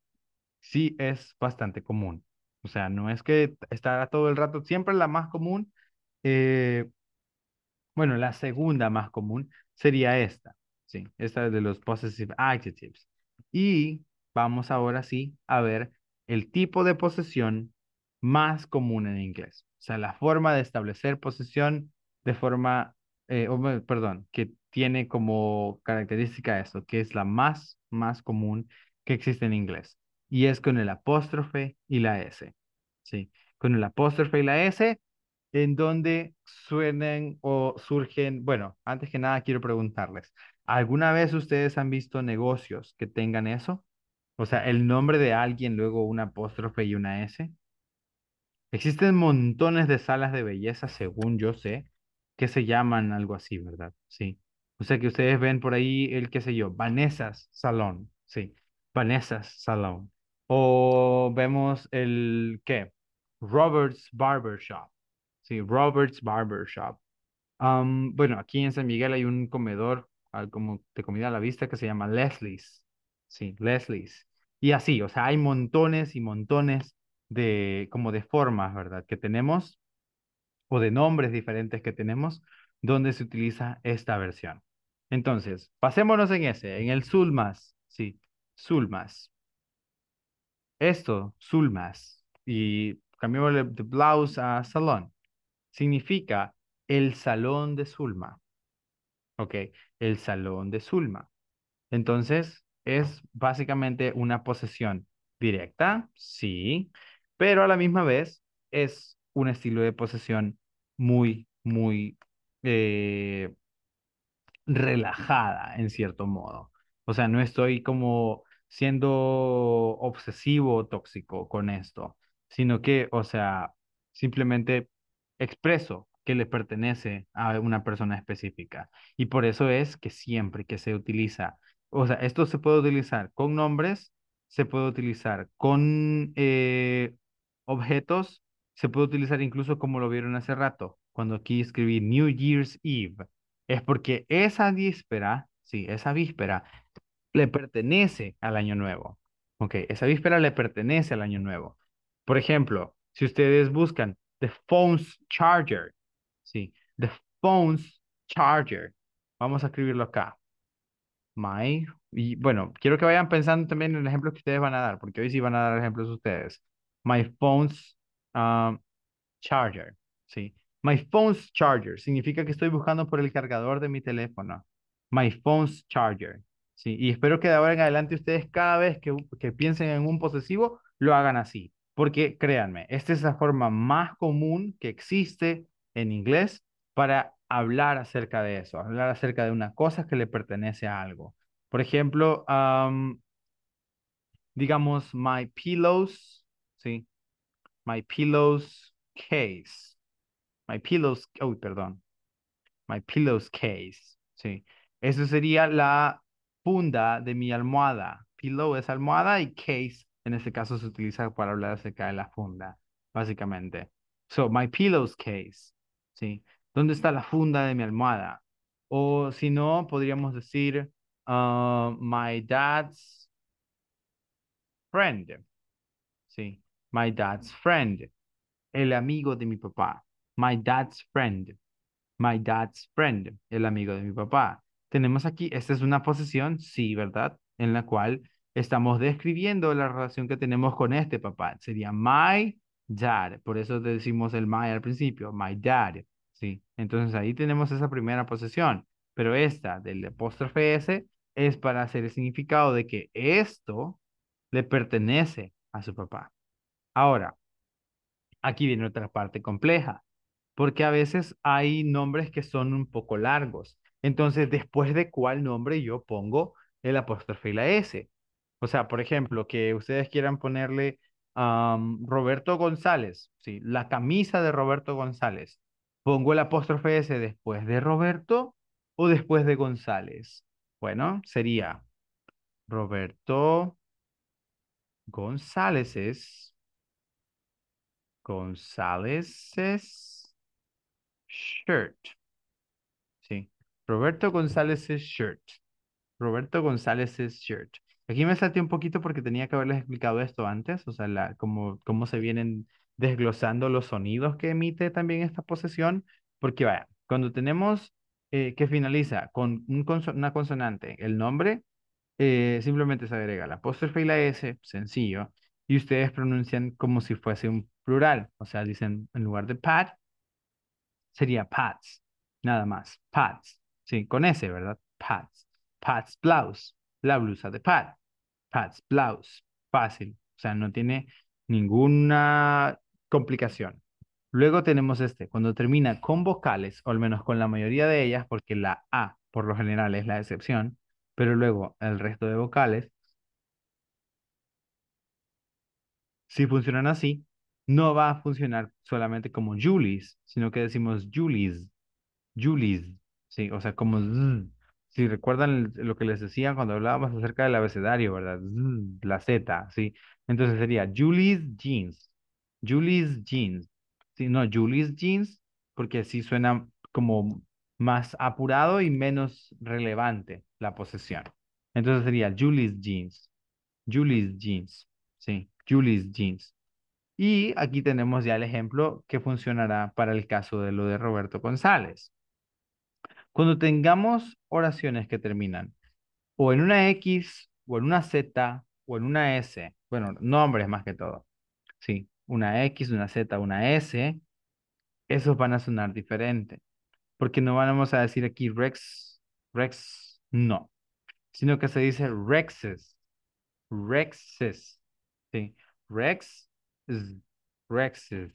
sí es bastante común. O sea, no es que estará todo el rato, siempre la más común, eh, bueno, la segunda más común sería esta, sí, esta es de los possessive adjectives. Y vamos ahora sí a ver el tipo de posesión más común en inglés. O sea, la forma de establecer posesión de forma, eh, perdón, que tiene como característica eso que es la más, más común que existe en inglés. Y es con el apóstrofe y la S. ¿sí? Con el apóstrofe y la S, en donde suenen o surgen, bueno, antes que nada quiero preguntarles, ¿alguna vez ustedes han visto negocios que tengan eso? O sea, el nombre de alguien, luego un apóstrofe y una S. Existen montones de salas de belleza, según yo sé, que se llaman algo así, ¿verdad? Sí. O sea que ustedes ven por ahí el, qué sé yo, Vanessa's Salón, sí. Vanessa's Salón. O vemos el, ¿qué? Robert's Barbershop, sí. Robert's Barbershop. shop bueno, aquí en San Miguel hay un comedor como de comida a la vista que se llama Leslie's, sí, Leslie's. Y así, o sea, hay montones y montones de, como de formas, ¿verdad? Que tenemos, o de nombres diferentes que tenemos, donde se utiliza esta versión. Entonces, pasémonos en ese, en el sulmas, sí, sulmas. Esto, sulmas, y cambiamos de blouse a salón, significa el salón de Zulma. ¿ok? El salón de Zulma. Entonces, es básicamente una posesión directa, sí, pero a la misma vez es un estilo de posesión muy, muy eh, relajada en cierto modo. O sea, no estoy como siendo obsesivo o tóxico con esto, sino que, o sea, simplemente expreso que le pertenece a una persona específica. Y por eso es que siempre que se utiliza, o sea, esto se puede utilizar con nombres, se puede utilizar con eh, objetos se puede utilizar incluso como lo vieron hace rato, cuando aquí escribí New Year's Eve. Es porque esa víspera, sí, esa víspera le pertenece al año nuevo. Ok, esa víspera le pertenece al año nuevo. Por ejemplo, si ustedes buscan The Phone's Charger, sí, The Phone's Charger, vamos a escribirlo acá. My, y bueno, quiero que vayan pensando también en el ejemplo que ustedes van a dar, porque hoy sí van a dar ejemplos ustedes. My phone's um, charger. Sí. My phone's charger significa que estoy buscando por el cargador de mi teléfono. My phone's charger. Sí. Y espero que de ahora en adelante ustedes cada vez que, piensen en un posesivo lo hagan así. Porque créanme, esta es la forma más común que existe en inglés para hablar acerca de eso, hablar acerca de una cosa que le pertenece a algo. Por ejemplo, um, digamos, my pillows ¿sí? My pillows case. My pillows, oh, perdón. My pillows case, ¿sí? Eso sería la funda de mi almohada. Pillow es almohada y case, en este caso, se utiliza para hablar acerca de la funda, básicamente. So, my pillows case, ¿sí? ¿Dónde está la funda de mi almohada? O si no, podríamos decir, ah, my dad's friend. Sí my dad's friend. El amigo de mi papá. My dad's friend. My dad's friend. El amigo de mi papá. Tenemos aquí, esta es una posesión, sí, ¿verdad? En la cual estamos describiendo la relación que tenemos con este papá. Sería my dad. Por eso decimos el my al principio. My dad. Sí. Entonces ahí tenemos esa primera posesión. Pero esta del apóstrofe S es para hacer el significado de que esto le pertenece a su papá. Ahora, aquí viene otra parte compleja, porque a veces hay nombres que son un poco largos. Entonces, después de cuál nombre yo pongo el apóstrofe y la S. O sea, por ejemplo, que ustedes quieran ponerle a Roberto González, ¿sí? la camisa de Roberto González. ¿Pongo el apóstrofe S después de Roberto o después de González? Bueno, sería Roberto González es González's shirt. Sí. Roberto González's shirt. Roberto González's shirt. Aquí me salté un poquito porque tenía que haberles explicado esto antes, o sea, la, cómo, cómo se vienen desglosando los sonidos que emite también esta posesión, porque vaya, cuando tenemos eh, que finaliza con una consonante, el nombre, eh, simplemente se agrega la apóstrofe y la S, sencillo, y ustedes pronuncian como si fuese un plural, o sea, dicen en lugar de pad, sería pads, nada más, pads, sí, con S, ¿verdad? Pads, pads blouse, la blusa de pad, pads blouse, fácil, o sea, no tiene ninguna complicación. Luego tenemos este, cuando termina con vocales, o al menos con la mayoría de ellas, porque la A por lo general es la excepción, pero luego el resto de vocales, si funcionan así, no va a funcionar solamente como Julie's, sino que decimos Julie's, Julie's, sí, o sea, como Si recuerdan lo que les decía cuando hablábamos acerca del abecedario, ¿verdad? la Z, sí. Entonces sería Julie's Jeans, Julie's Jeans, sí, no, Julie's Jeans, porque así suena como más apurado y menos relevante la posesión. Entonces sería Julie's Jeans, Julie's Jeans, sí. Julie's Jeans. Y aquí tenemos ya el ejemplo que funcionará para el caso de lo de Roberto González. Cuando tengamos oraciones que terminan o en una X, o en una Z, o en una S, bueno, nombres más que todo, sí, una X, una Z, una S, esos van a sonar diferente, porque no vamos a decir aquí Rex, Rex, no, sino que se dice Rexes, Rexes, Sí. Rex, Rexes.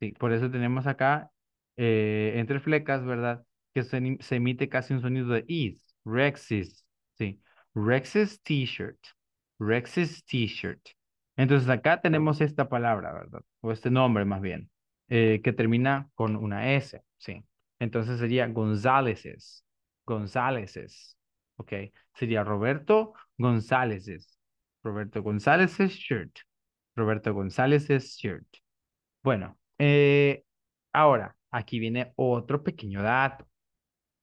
Sí, por eso tenemos acá eh, entre flecas, ¿verdad? Que se, emite casi un sonido de is. Rexes. Sí. Rexes t-shirt. rex's t-shirt. Entonces acá tenemos esta palabra, ¿verdad? O este nombre más bien, eh, que termina con una S, ¿sí? Entonces sería González González's, ¿ok? Sería Roberto González's, Roberto González es shirt. Roberto González es shirt. Bueno, eh, ahora, aquí viene otro pequeño dato.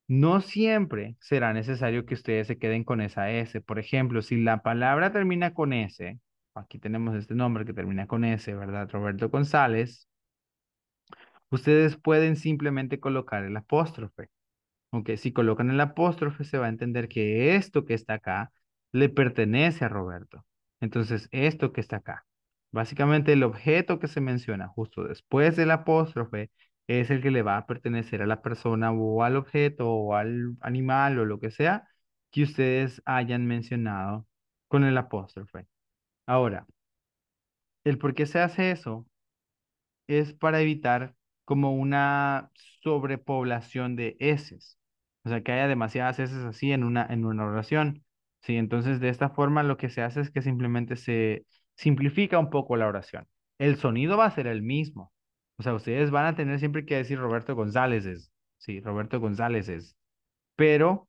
No siempre será necesario que ustedes se queden con esa S. Por ejemplo, si la palabra termina con S, aquí tenemos este nombre que termina con S, ¿verdad? Roberto González. Ustedes pueden simplemente colocar el apóstrofe. Aunque si colocan el apóstrofe, se va a entender que esto que está acá le pertenece a Roberto. Entonces, esto que está acá, básicamente el objeto que se menciona justo después del apóstrofe es el que le va a pertenecer a la persona o al objeto o al animal o lo que sea que ustedes hayan mencionado con el apóstrofe. Ahora, el por qué se hace eso es para evitar como una sobrepoblación de eses. O sea, que haya demasiadas eses así en una, en una oración. ¿sí? Entonces, de esta forma lo que se hace es que simplemente se simplifica un poco la oración. El sonido va a ser el mismo. O sea, ustedes van a tener siempre que decir Roberto González es, sí, Roberto González es, pero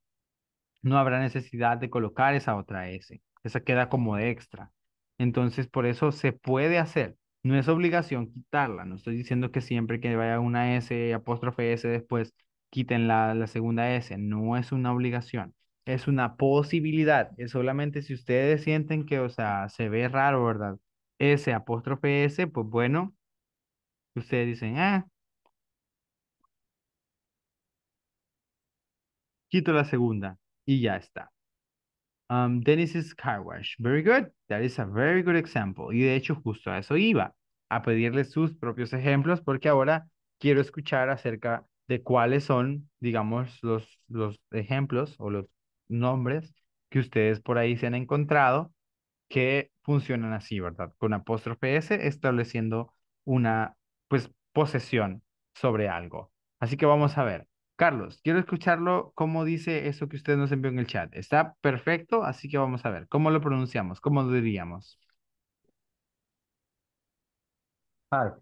no habrá necesidad de colocar esa otra S. Esa queda como extra. Entonces, por eso se puede hacer. No es obligación quitarla. No estoy diciendo que siempre que vaya una S, apóstrofe S después, quiten la, la segunda S. No es una obligación es una posibilidad, es solamente si ustedes sienten que, o sea, se ve raro, ¿verdad? Ese apóstrofe S, pues bueno, ustedes dicen, ah, quito la segunda y ya está. Um, is car wash. Very good. That is a very good example. Y de hecho justo a eso iba, a pedirle sus propios ejemplos porque ahora quiero escuchar acerca de cuáles son, digamos, los, los ejemplos o los nombres que ustedes por ahí se han encontrado que funcionan así, ¿verdad? Con apóstrofe S estableciendo una, pues, posesión sobre algo. Así que vamos a ver. Carlos, quiero escucharlo cómo dice eso que usted nos envió en el chat. Está perfecto, así que vamos a ver. ¿Cómo lo pronunciamos? ¿Cómo lo diríamos? ah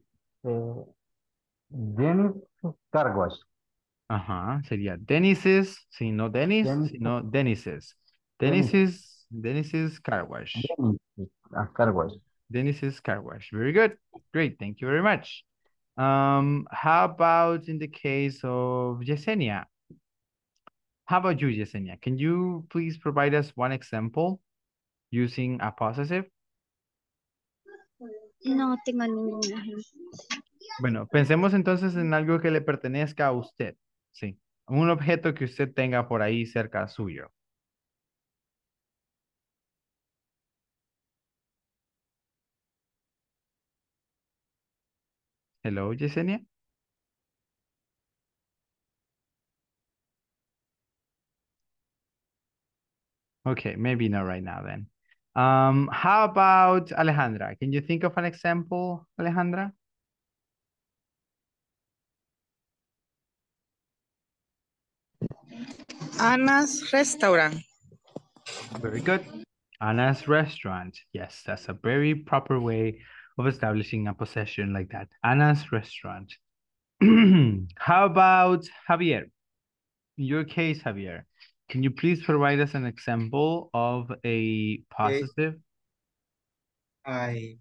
Ajá, sería Dennis's, si no Dennis, Dennis. no Dennis's. Dennis's, ah, Car Wash. Dennis's Car Wash. Very good. Great. Thank you very much. Um, how about in the case of Yesenia? How about you, Yesenia? Can you please provide us one example using a possessive? No tengo ninguna Bueno, pensemos entonces en algo que le pertenezca a usted. Sí. Un objeto que usted tenga por ahí cerca suyo. Hello, Yesenia. Okay, maybe not right now then. Um, how about Alejandra? Can you think of an example, Alejandra? Anna's restaurant. Very good. Anna's restaurant. Yes, that's a very proper way of establishing a possession like that. Anna's restaurant. How about Javier? In your case, Javier, can you please provide us an example of a possessive? I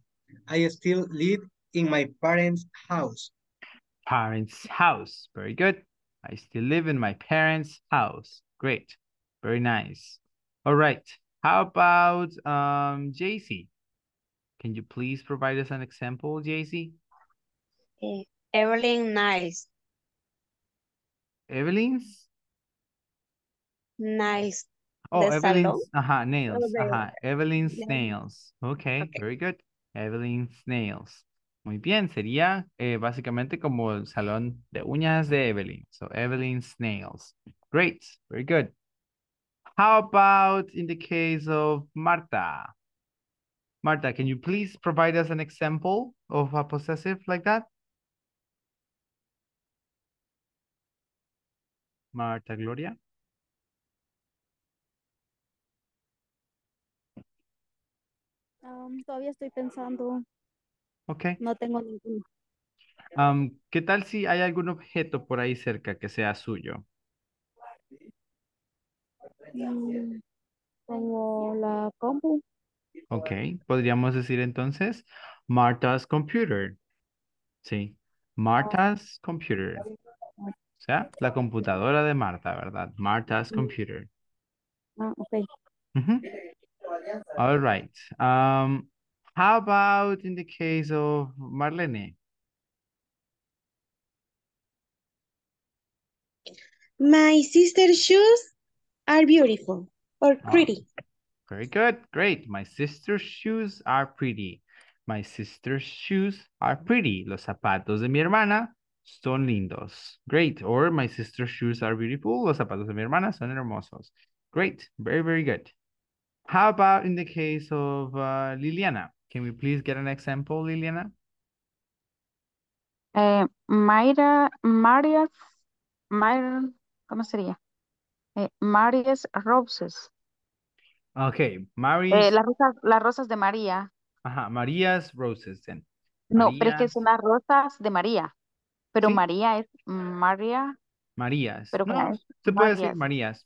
I still live in my parents' house. Parents' house. Very good. I still live in my parents' house. Great. Very nice. All right. How about um, JC? Can you please provide us an example, JC? Eh, Evelyn nice. Evelyn's? Nice. Oh, the Evelyn's uh -huh, nails. Uh oh, -huh. Evelyn's yeah. nails. Okay, okay, very good. Evelyn's nails. Muy bien, sería eh, básicamente como el salón de uñas de Evelyn. So, Evelyn's nails. Great, very good. How about in the case of Marta? Marta, can you please provide us an example of a possessive like that? Marta Gloria. Um, todavía estoy pensando. Okay. No tengo ninguno. Um, ¿Qué tal si hay algún objeto por ahí cerca que sea suyo? Mm, tengo la computadora. Ok, podríamos decir entonces Marta's computer. Sí, Marta's computer. O sea, la computadora de Marta, ¿verdad? Marta's mm. computer. Ah, ok. All right. Um, how about in the case of Marlene? My sister shoes are beautiful or ah, pretty. Oh, very good. Great. My sister's shoes are pretty. My sister's shoes are pretty. Los zapatos de mi hermana son lindos. Great. Or my sister's shoes are beautiful. Los zapatos de mi hermana son hermosos. Great. Very, very good. How about in the case of uh, Liliana? Can we please get an example, Liliana? Uh, Mayra, Marias, Mayra, ¿cómo sería? Eh, Marías Roses. Ok, eh, las, rosas, las rosas de María. Ajá, María's Roses, No, pero es que son las rosas de María. Pero María es María. Marías. no, se decir Marías. Ah,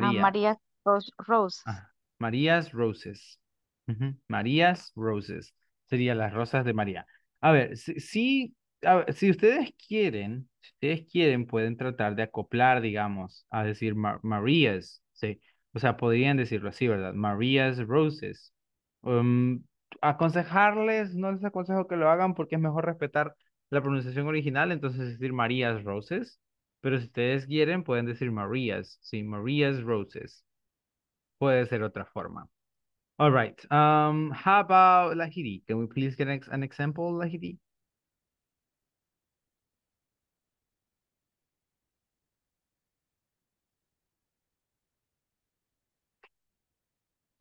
María. Marías Roses. Marías Roses. Marías Roses. sería las rosas de María. A ver, sí si ustedes quieren, si ustedes quieren, pueden tratar de acoplar, digamos, a decir Marías, ¿sí? O sea, podrían decirlo así, ¿verdad? Marías Roses. Um, aconsejarles, no les aconsejo que lo hagan porque es mejor respetar la pronunciación original, entonces decir Marías Roses. Pero si ustedes quieren, pueden decir Marías, sí, Marías Roses. Puede ser otra forma. All right. Um, how about Lahiri? Can we please get an example, Lahiri?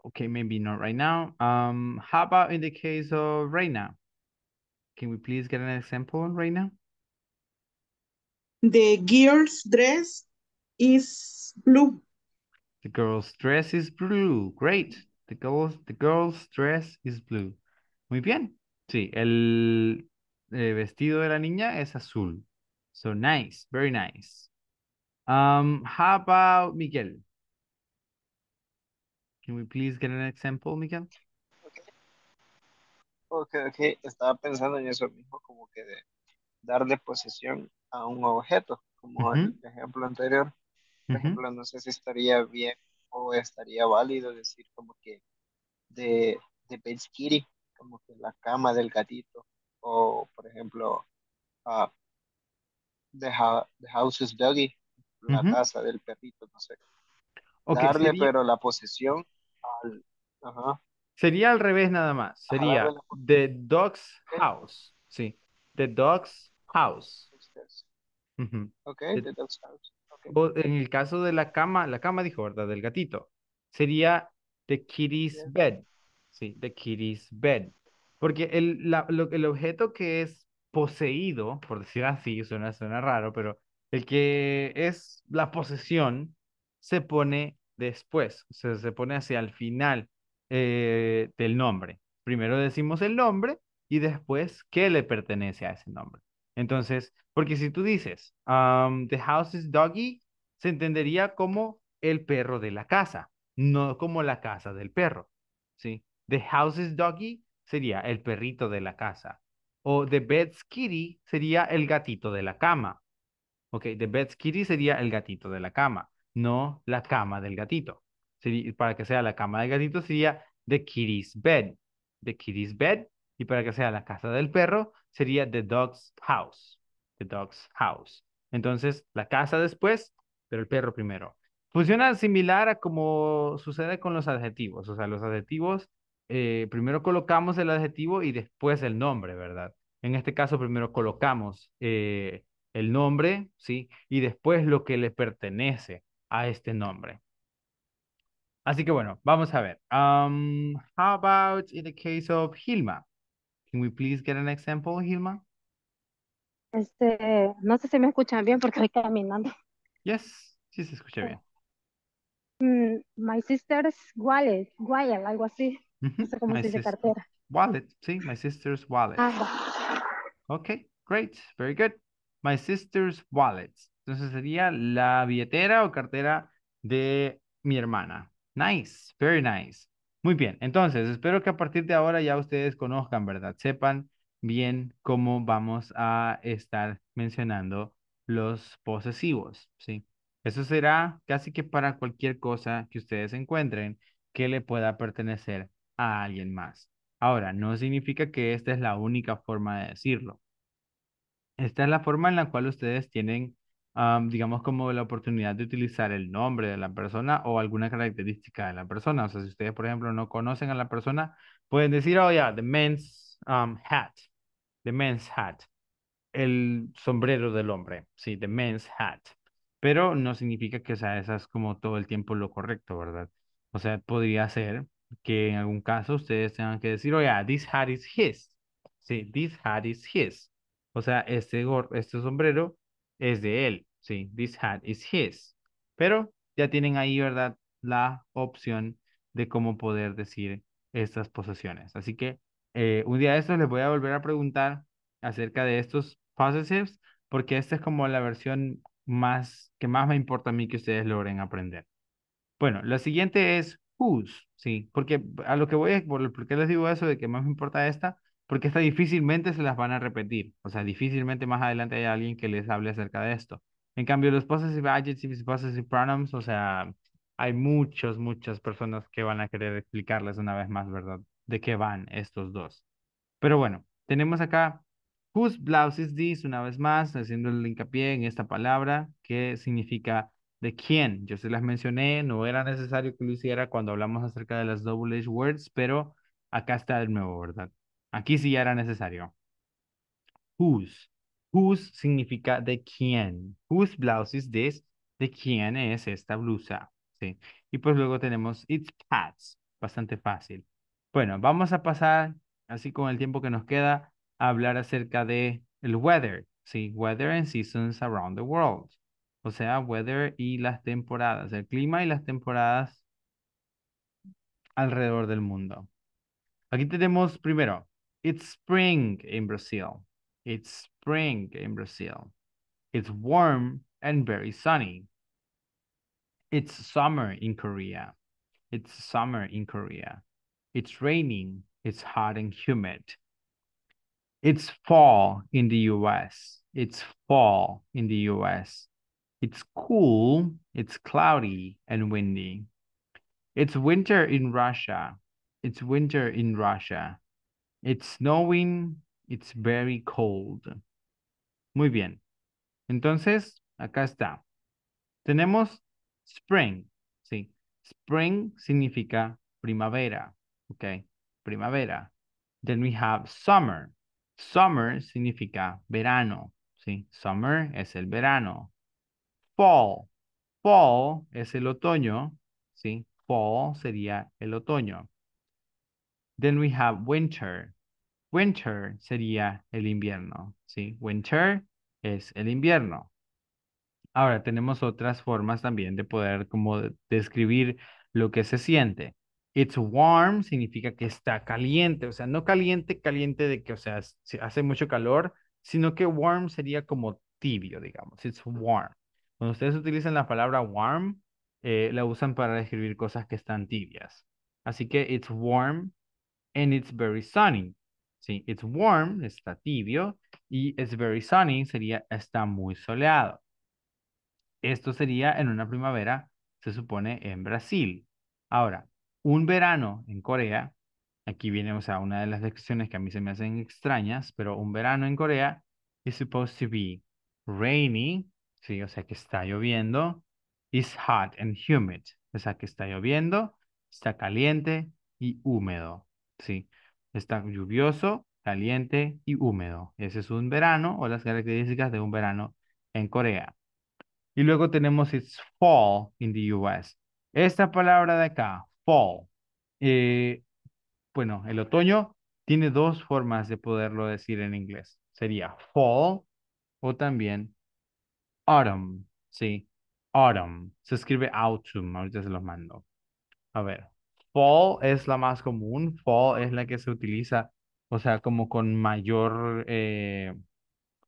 Okay, maybe not right now. Um, how about in the case of right now? Can we please get an example right now? The girl's dress is blue. The girl's dress is blue. Great. The girl's, the girl's dress is blue. Muy bien. Sí, el, el eh, vestido de la niña es azul. So nice, very nice. Um, how about Miguel? Can we please get an example, Miguel? Okay. ok, ok. Estaba pensando en eso mismo, como que de darle posesión a un objeto, como el ejemplo anterior. Por ejemplo, no sé si estaría bien o estaría válido decir como que de, de Kitty, como que la cama del gatito, o por ejemplo, uh, the, doggy, la casa del perrito, no sé darle, pero la posesión Sería al revés nada más. Sería The Dog's House. Sí. The Dog's House. Eh, The, Dog's House. Okay. en el caso de la cama, la cama dijo, ¿verdad? Del gatito. Sería The Kitty's Bed. Sí, The Kitty's Bed. Porque el, la, el objeto que es poseído, por decir así, suena, suena raro, pero el que es la posesión se pone después, se pone hacia el final eh, del nombre. Primero decimos el nombre y después qué le pertenece a ese nombre. Entonces, porque si tú dices, um, the house is doggy, se entendería como el perro de la casa, no como la casa del perro, ¿sí? The house is doggy sería el perrito de la casa. O the bed's kitty sería el gatito de la cama. Ok, the bed's kitty sería el gatito de la cama no la cama del gatito. Para que sea la cama del gatito sería the kitty's bed. The kitty's bed. Y para que sea la casa del perro sería the dog's house. The dog's house. Entonces, la casa después, pero el perro primero. Funciona similar a como sucede con los adjetivos. O sea, los adjetivos, eh, primero colocamos el adjetivo y después el nombre, ¿verdad? En este caso, primero colocamos eh, el nombre, ¿sí? Y después lo que le pertenece a este nombre. Así que bueno, vamos a ver. Um, how about in the case of Hilma? Can we please get an example, Hilma? Este, no sé si me escuchan bien porque estoy caminando. Yes, sí se escucha bien. Mm, my sister's wallet, wallet, algo así. Wallet, sí, my sister's wallet. Ah, ok, great, very good. My sister's wallet. Entonces sería la billetera o cartera de mi hermana. Nice, very nice. Muy bien, entonces espero que a partir de ahora ya ustedes conozcan, ¿verdad? Sepan bien cómo vamos a estar mencionando los posesivos, ¿sí? Eso será casi que para cualquier cosa que ustedes encuentren que le pueda pertenecer a alguien más. Ahora, no significa que esta es la única forma de decirlo. Esta es la forma en la cual ustedes tienen digamos, como la oportunidad de utilizar el nombre de la persona o alguna característica de la persona. O sea, si ustedes, por ejemplo, no conocen a la persona, pueden decir, oh, yeah, the men's um, hat, the men's hat, el sombrero del hombre, sí, the men's hat. Pero no significa que sea es como todo el tiempo lo correcto, ¿verdad? O sea, podría ser que en algún caso ustedes tengan que decir, oh, yeah, this hat is his. Sí, this hat is his. O sea, este, este sombrero es de él, sí, this hat is his. Pero ya tienen ahí, ¿verdad? La opción de cómo poder decir estas posesiones. Así que eh, un día de estos les voy a volver a preguntar acerca de estos possessives, porque esta es como la versión más que más me importa a mí que ustedes logren aprender. Bueno, la siguiente es whose, sí, porque a lo que voy por qué les digo eso de que más me importa esta, porque esta difícilmente se las van a repetir. O sea, difícilmente más adelante haya alguien que les hable acerca de esto. En cambio, los possessive adjectives, possessive pronouns, o sea, hay muchas, muchas personas que van a querer explicarles una vez más, ¿verdad? De qué van estos dos. Pero bueno, tenemos acá whose blouse is this, una vez más, haciendo el hincapié en esta palabra que significa de quién. Yo se las mencioné, no era necesario que lo hiciera cuando hablamos acerca de las double words, pero acá está de nuevo, ¿verdad? Aquí sí ya era necesario. Whose. Whose significa de quién. Whose blouse is this? De quién es esta blusa. Sí. Y pues luego tenemos it's pads. Bastante fácil. Bueno, vamos a pasar, así con el tiempo que nos queda, a hablar acerca de el weather. Sí, weather and seasons around the world. O sea, weather y las temporadas, el clima y las temporadas alrededor del mundo. Aquí tenemos primero It's spring in Brazil. It's spring in Brazil. It's warm and very sunny. It's summer in Korea. It's summer in Korea. It's raining. It's hot and humid. It's fall in the US. It's fall in the US. It's cool. It's cloudy and windy. It's winter in Russia. It's winter in Russia. It's snowing, it's very cold. Muy bien. Entonces, acá está. Tenemos spring, ¿sí? Spring significa primavera, ¿ok? Primavera. Then we have summer. Summer significa verano, ¿sí? Summer es el verano. Fall. Fall es el otoño, ¿sí? Fall sería el otoño. Then we have winter. Winter sería el invierno, ¿sí? Winter es el invierno. Ahora tenemos otras formas también de poder como describir lo que se siente. It's warm significa que está caliente, o sea, no caliente, caliente de que, o sea, hace mucho calor, sino que warm sería como tibio, digamos. It's warm. Cuando ustedes utilizan la palabra warm, eh, la usan para describir cosas que están tibias. Así que it's warm and it's very sunny. ¿Sí? It's warm, está tibio, y it's very sunny sería está muy soleado. Esto sería en una primavera, se supone, en Brasil. Ahora, un verano en Corea, aquí viene, o sea, una de las lecciones que a mí se me hacen extrañas, pero un verano en Corea is supposed to be rainy, ¿sí? O sea, que está lloviendo, is hot and humid, o sea, que está lloviendo, está caliente y húmedo. Sí, está lluvioso, caliente y húmedo. Ese es un verano o las características de un verano en Corea. Y luego tenemos it's fall in the US. Esta palabra de acá, fall, eh, bueno, el otoño tiene dos formas de poderlo decir en inglés. Sería fall o también autumn, ¿sí? Autumn. Se escribe autumn, ahorita se los mando. A ver, fall es la más común, fall es la que se utiliza, o sea, como con mayor, eh,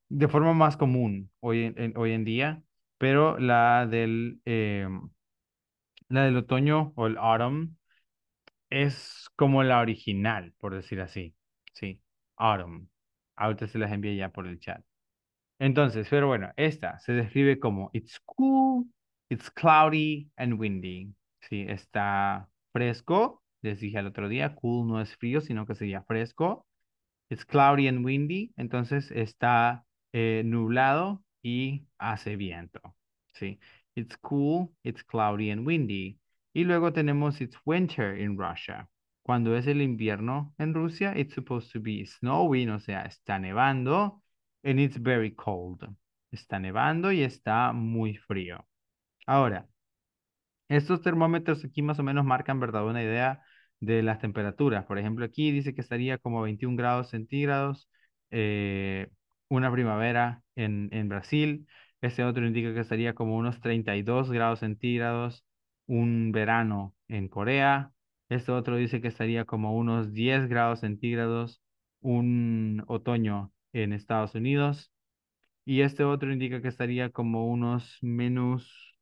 de forma más común hoy en, hoy en día, pero la del, eh, la del otoño o el autumn es como la original, por decir así, sí, autumn. Ahorita se las envié ya por el chat. Entonces, pero bueno, esta se describe como it's cool, it's cloudy and windy. Sí, está fresco, les dije al otro día, cool no es frío, sino que sería fresco. It's cloudy and windy, entonces está eh, nublado y hace viento. Sí, it's cool, it's cloudy and windy. Y luego tenemos it's winter in Russia. Cuando es el invierno en Rusia, it's supposed to be snowy, o sea, está nevando, and it's very cold. Está nevando y está muy frío. Ahora, estos termómetros aquí más o menos marcan, ¿verdad? Una idea de las temperaturas. Por ejemplo, aquí dice que estaría como 21 grados centígrados, eh, una primavera en, en Brasil. Este otro indica que estaría como unos 32 grados centígrados, un verano en Corea. Este otro dice que estaría como unos 10 grados centígrados, un otoño en Estados Unidos. Y este otro indica que estaría como unos menos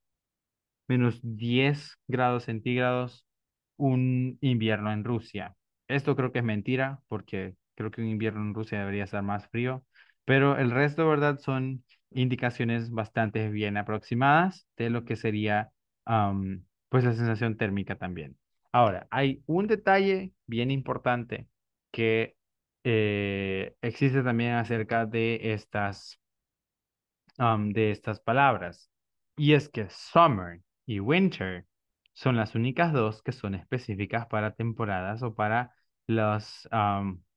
menos 10 grados centígrados un invierno en Rusia. Esto creo que es mentira porque creo que un invierno en Rusia debería ser más frío, pero el resto, ¿verdad? Son indicaciones bastante bien aproximadas de lo que sería pues la sensación térmica también. Ahora, hay un detalle bien importante que eh, existe también acerca de estas, de estas palabras. Y es que summer y winter. Son las únicas dos que son específicas para temporadas o para los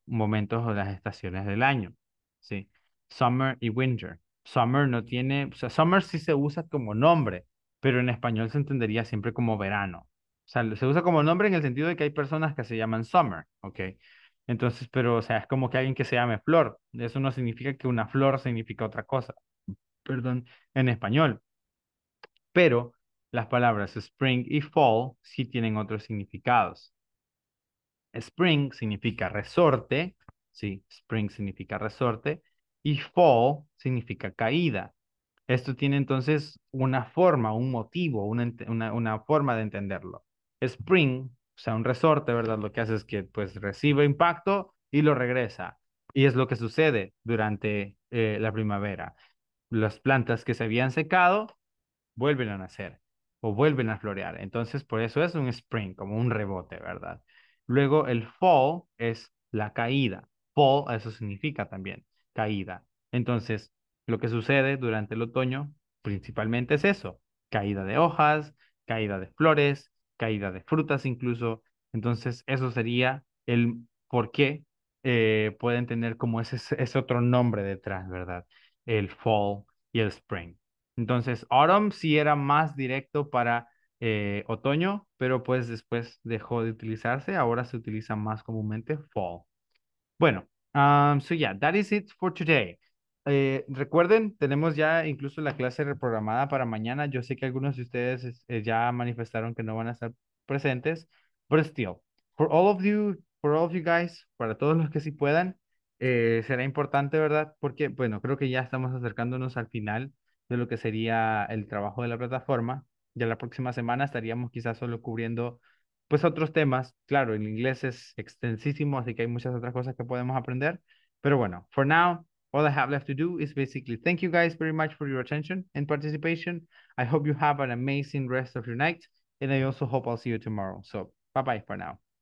momentos o las estaciones del año. ¿sí? Summer y winter. Summer no tiene, o sea, summer sí se usa como nombre, pero en español se entendería siempre como verano. O sea, se usa como nombre en el sentido de que hay personas que se llaman summer, ¿ok? Entonces, pero, o sea, es como que alguien que se llame flor. Eso no significa que una flor significa otra cosa. Perdón, en español. Pero las palabras spring y fall sí tienen otros significados. Spring significa resorte, sí, spring significa resorte, y fall significa caída. Esto tiene entonces una forma, un motivo, una, forma de entenderlo. Spring, o sea, un resorte, ¿verdad? Lo que hace es que pues recibe impacto y lo regresa. Y es lo que sucede durante eh, la primavera. Las plantas que se habían secado vuelven a nacer o vuelven a florear. Entonces, por eso es un spring, como un rebote, ¿verdad? Luego el fall es la caída. Fall, eso significa también caída. Entonces, lo que sucede durante el otoño principalmente es eso, caída de hojas, caída de flores, caída de frutas incluso. Entonces, eso sería el por qué eh, pueden tener como ese, ese otro nombre detrás, ¿verdad? El fall y el spring. Entonces, autumn sí era más directo para eh, otoño, pero pues después dejó de utilizarse. Ahora se utiliza más comúnmente fall. Bueno, um, so yeah, that is it for today. Eh, recuerden, tenemos ya incluso la clase reprogramada para mañana. Yo sé que algunos de ustedes eh, ya manifestaron que no van a estar presentes, but still, for all of you, for all of you guys, para todos los que sí puedan, será importante, ¿verdad? Porque, bueno, creo que ya estamos acercándonos al final de lo que sería el trabajo de la plataforma. Ya la próxima semana estaríamos quizás solo cubriendo pues otros temas. Claro, el inglés es extensísimo, así que hay muchas otras cosas que podemos aprender. Pero bueno, for now, all I have left to do is basically thank you guys very much for your attention and participation. I hope you have an amazing rest of your night. And I also hope I'll see you tomorrow. So bye bye for now.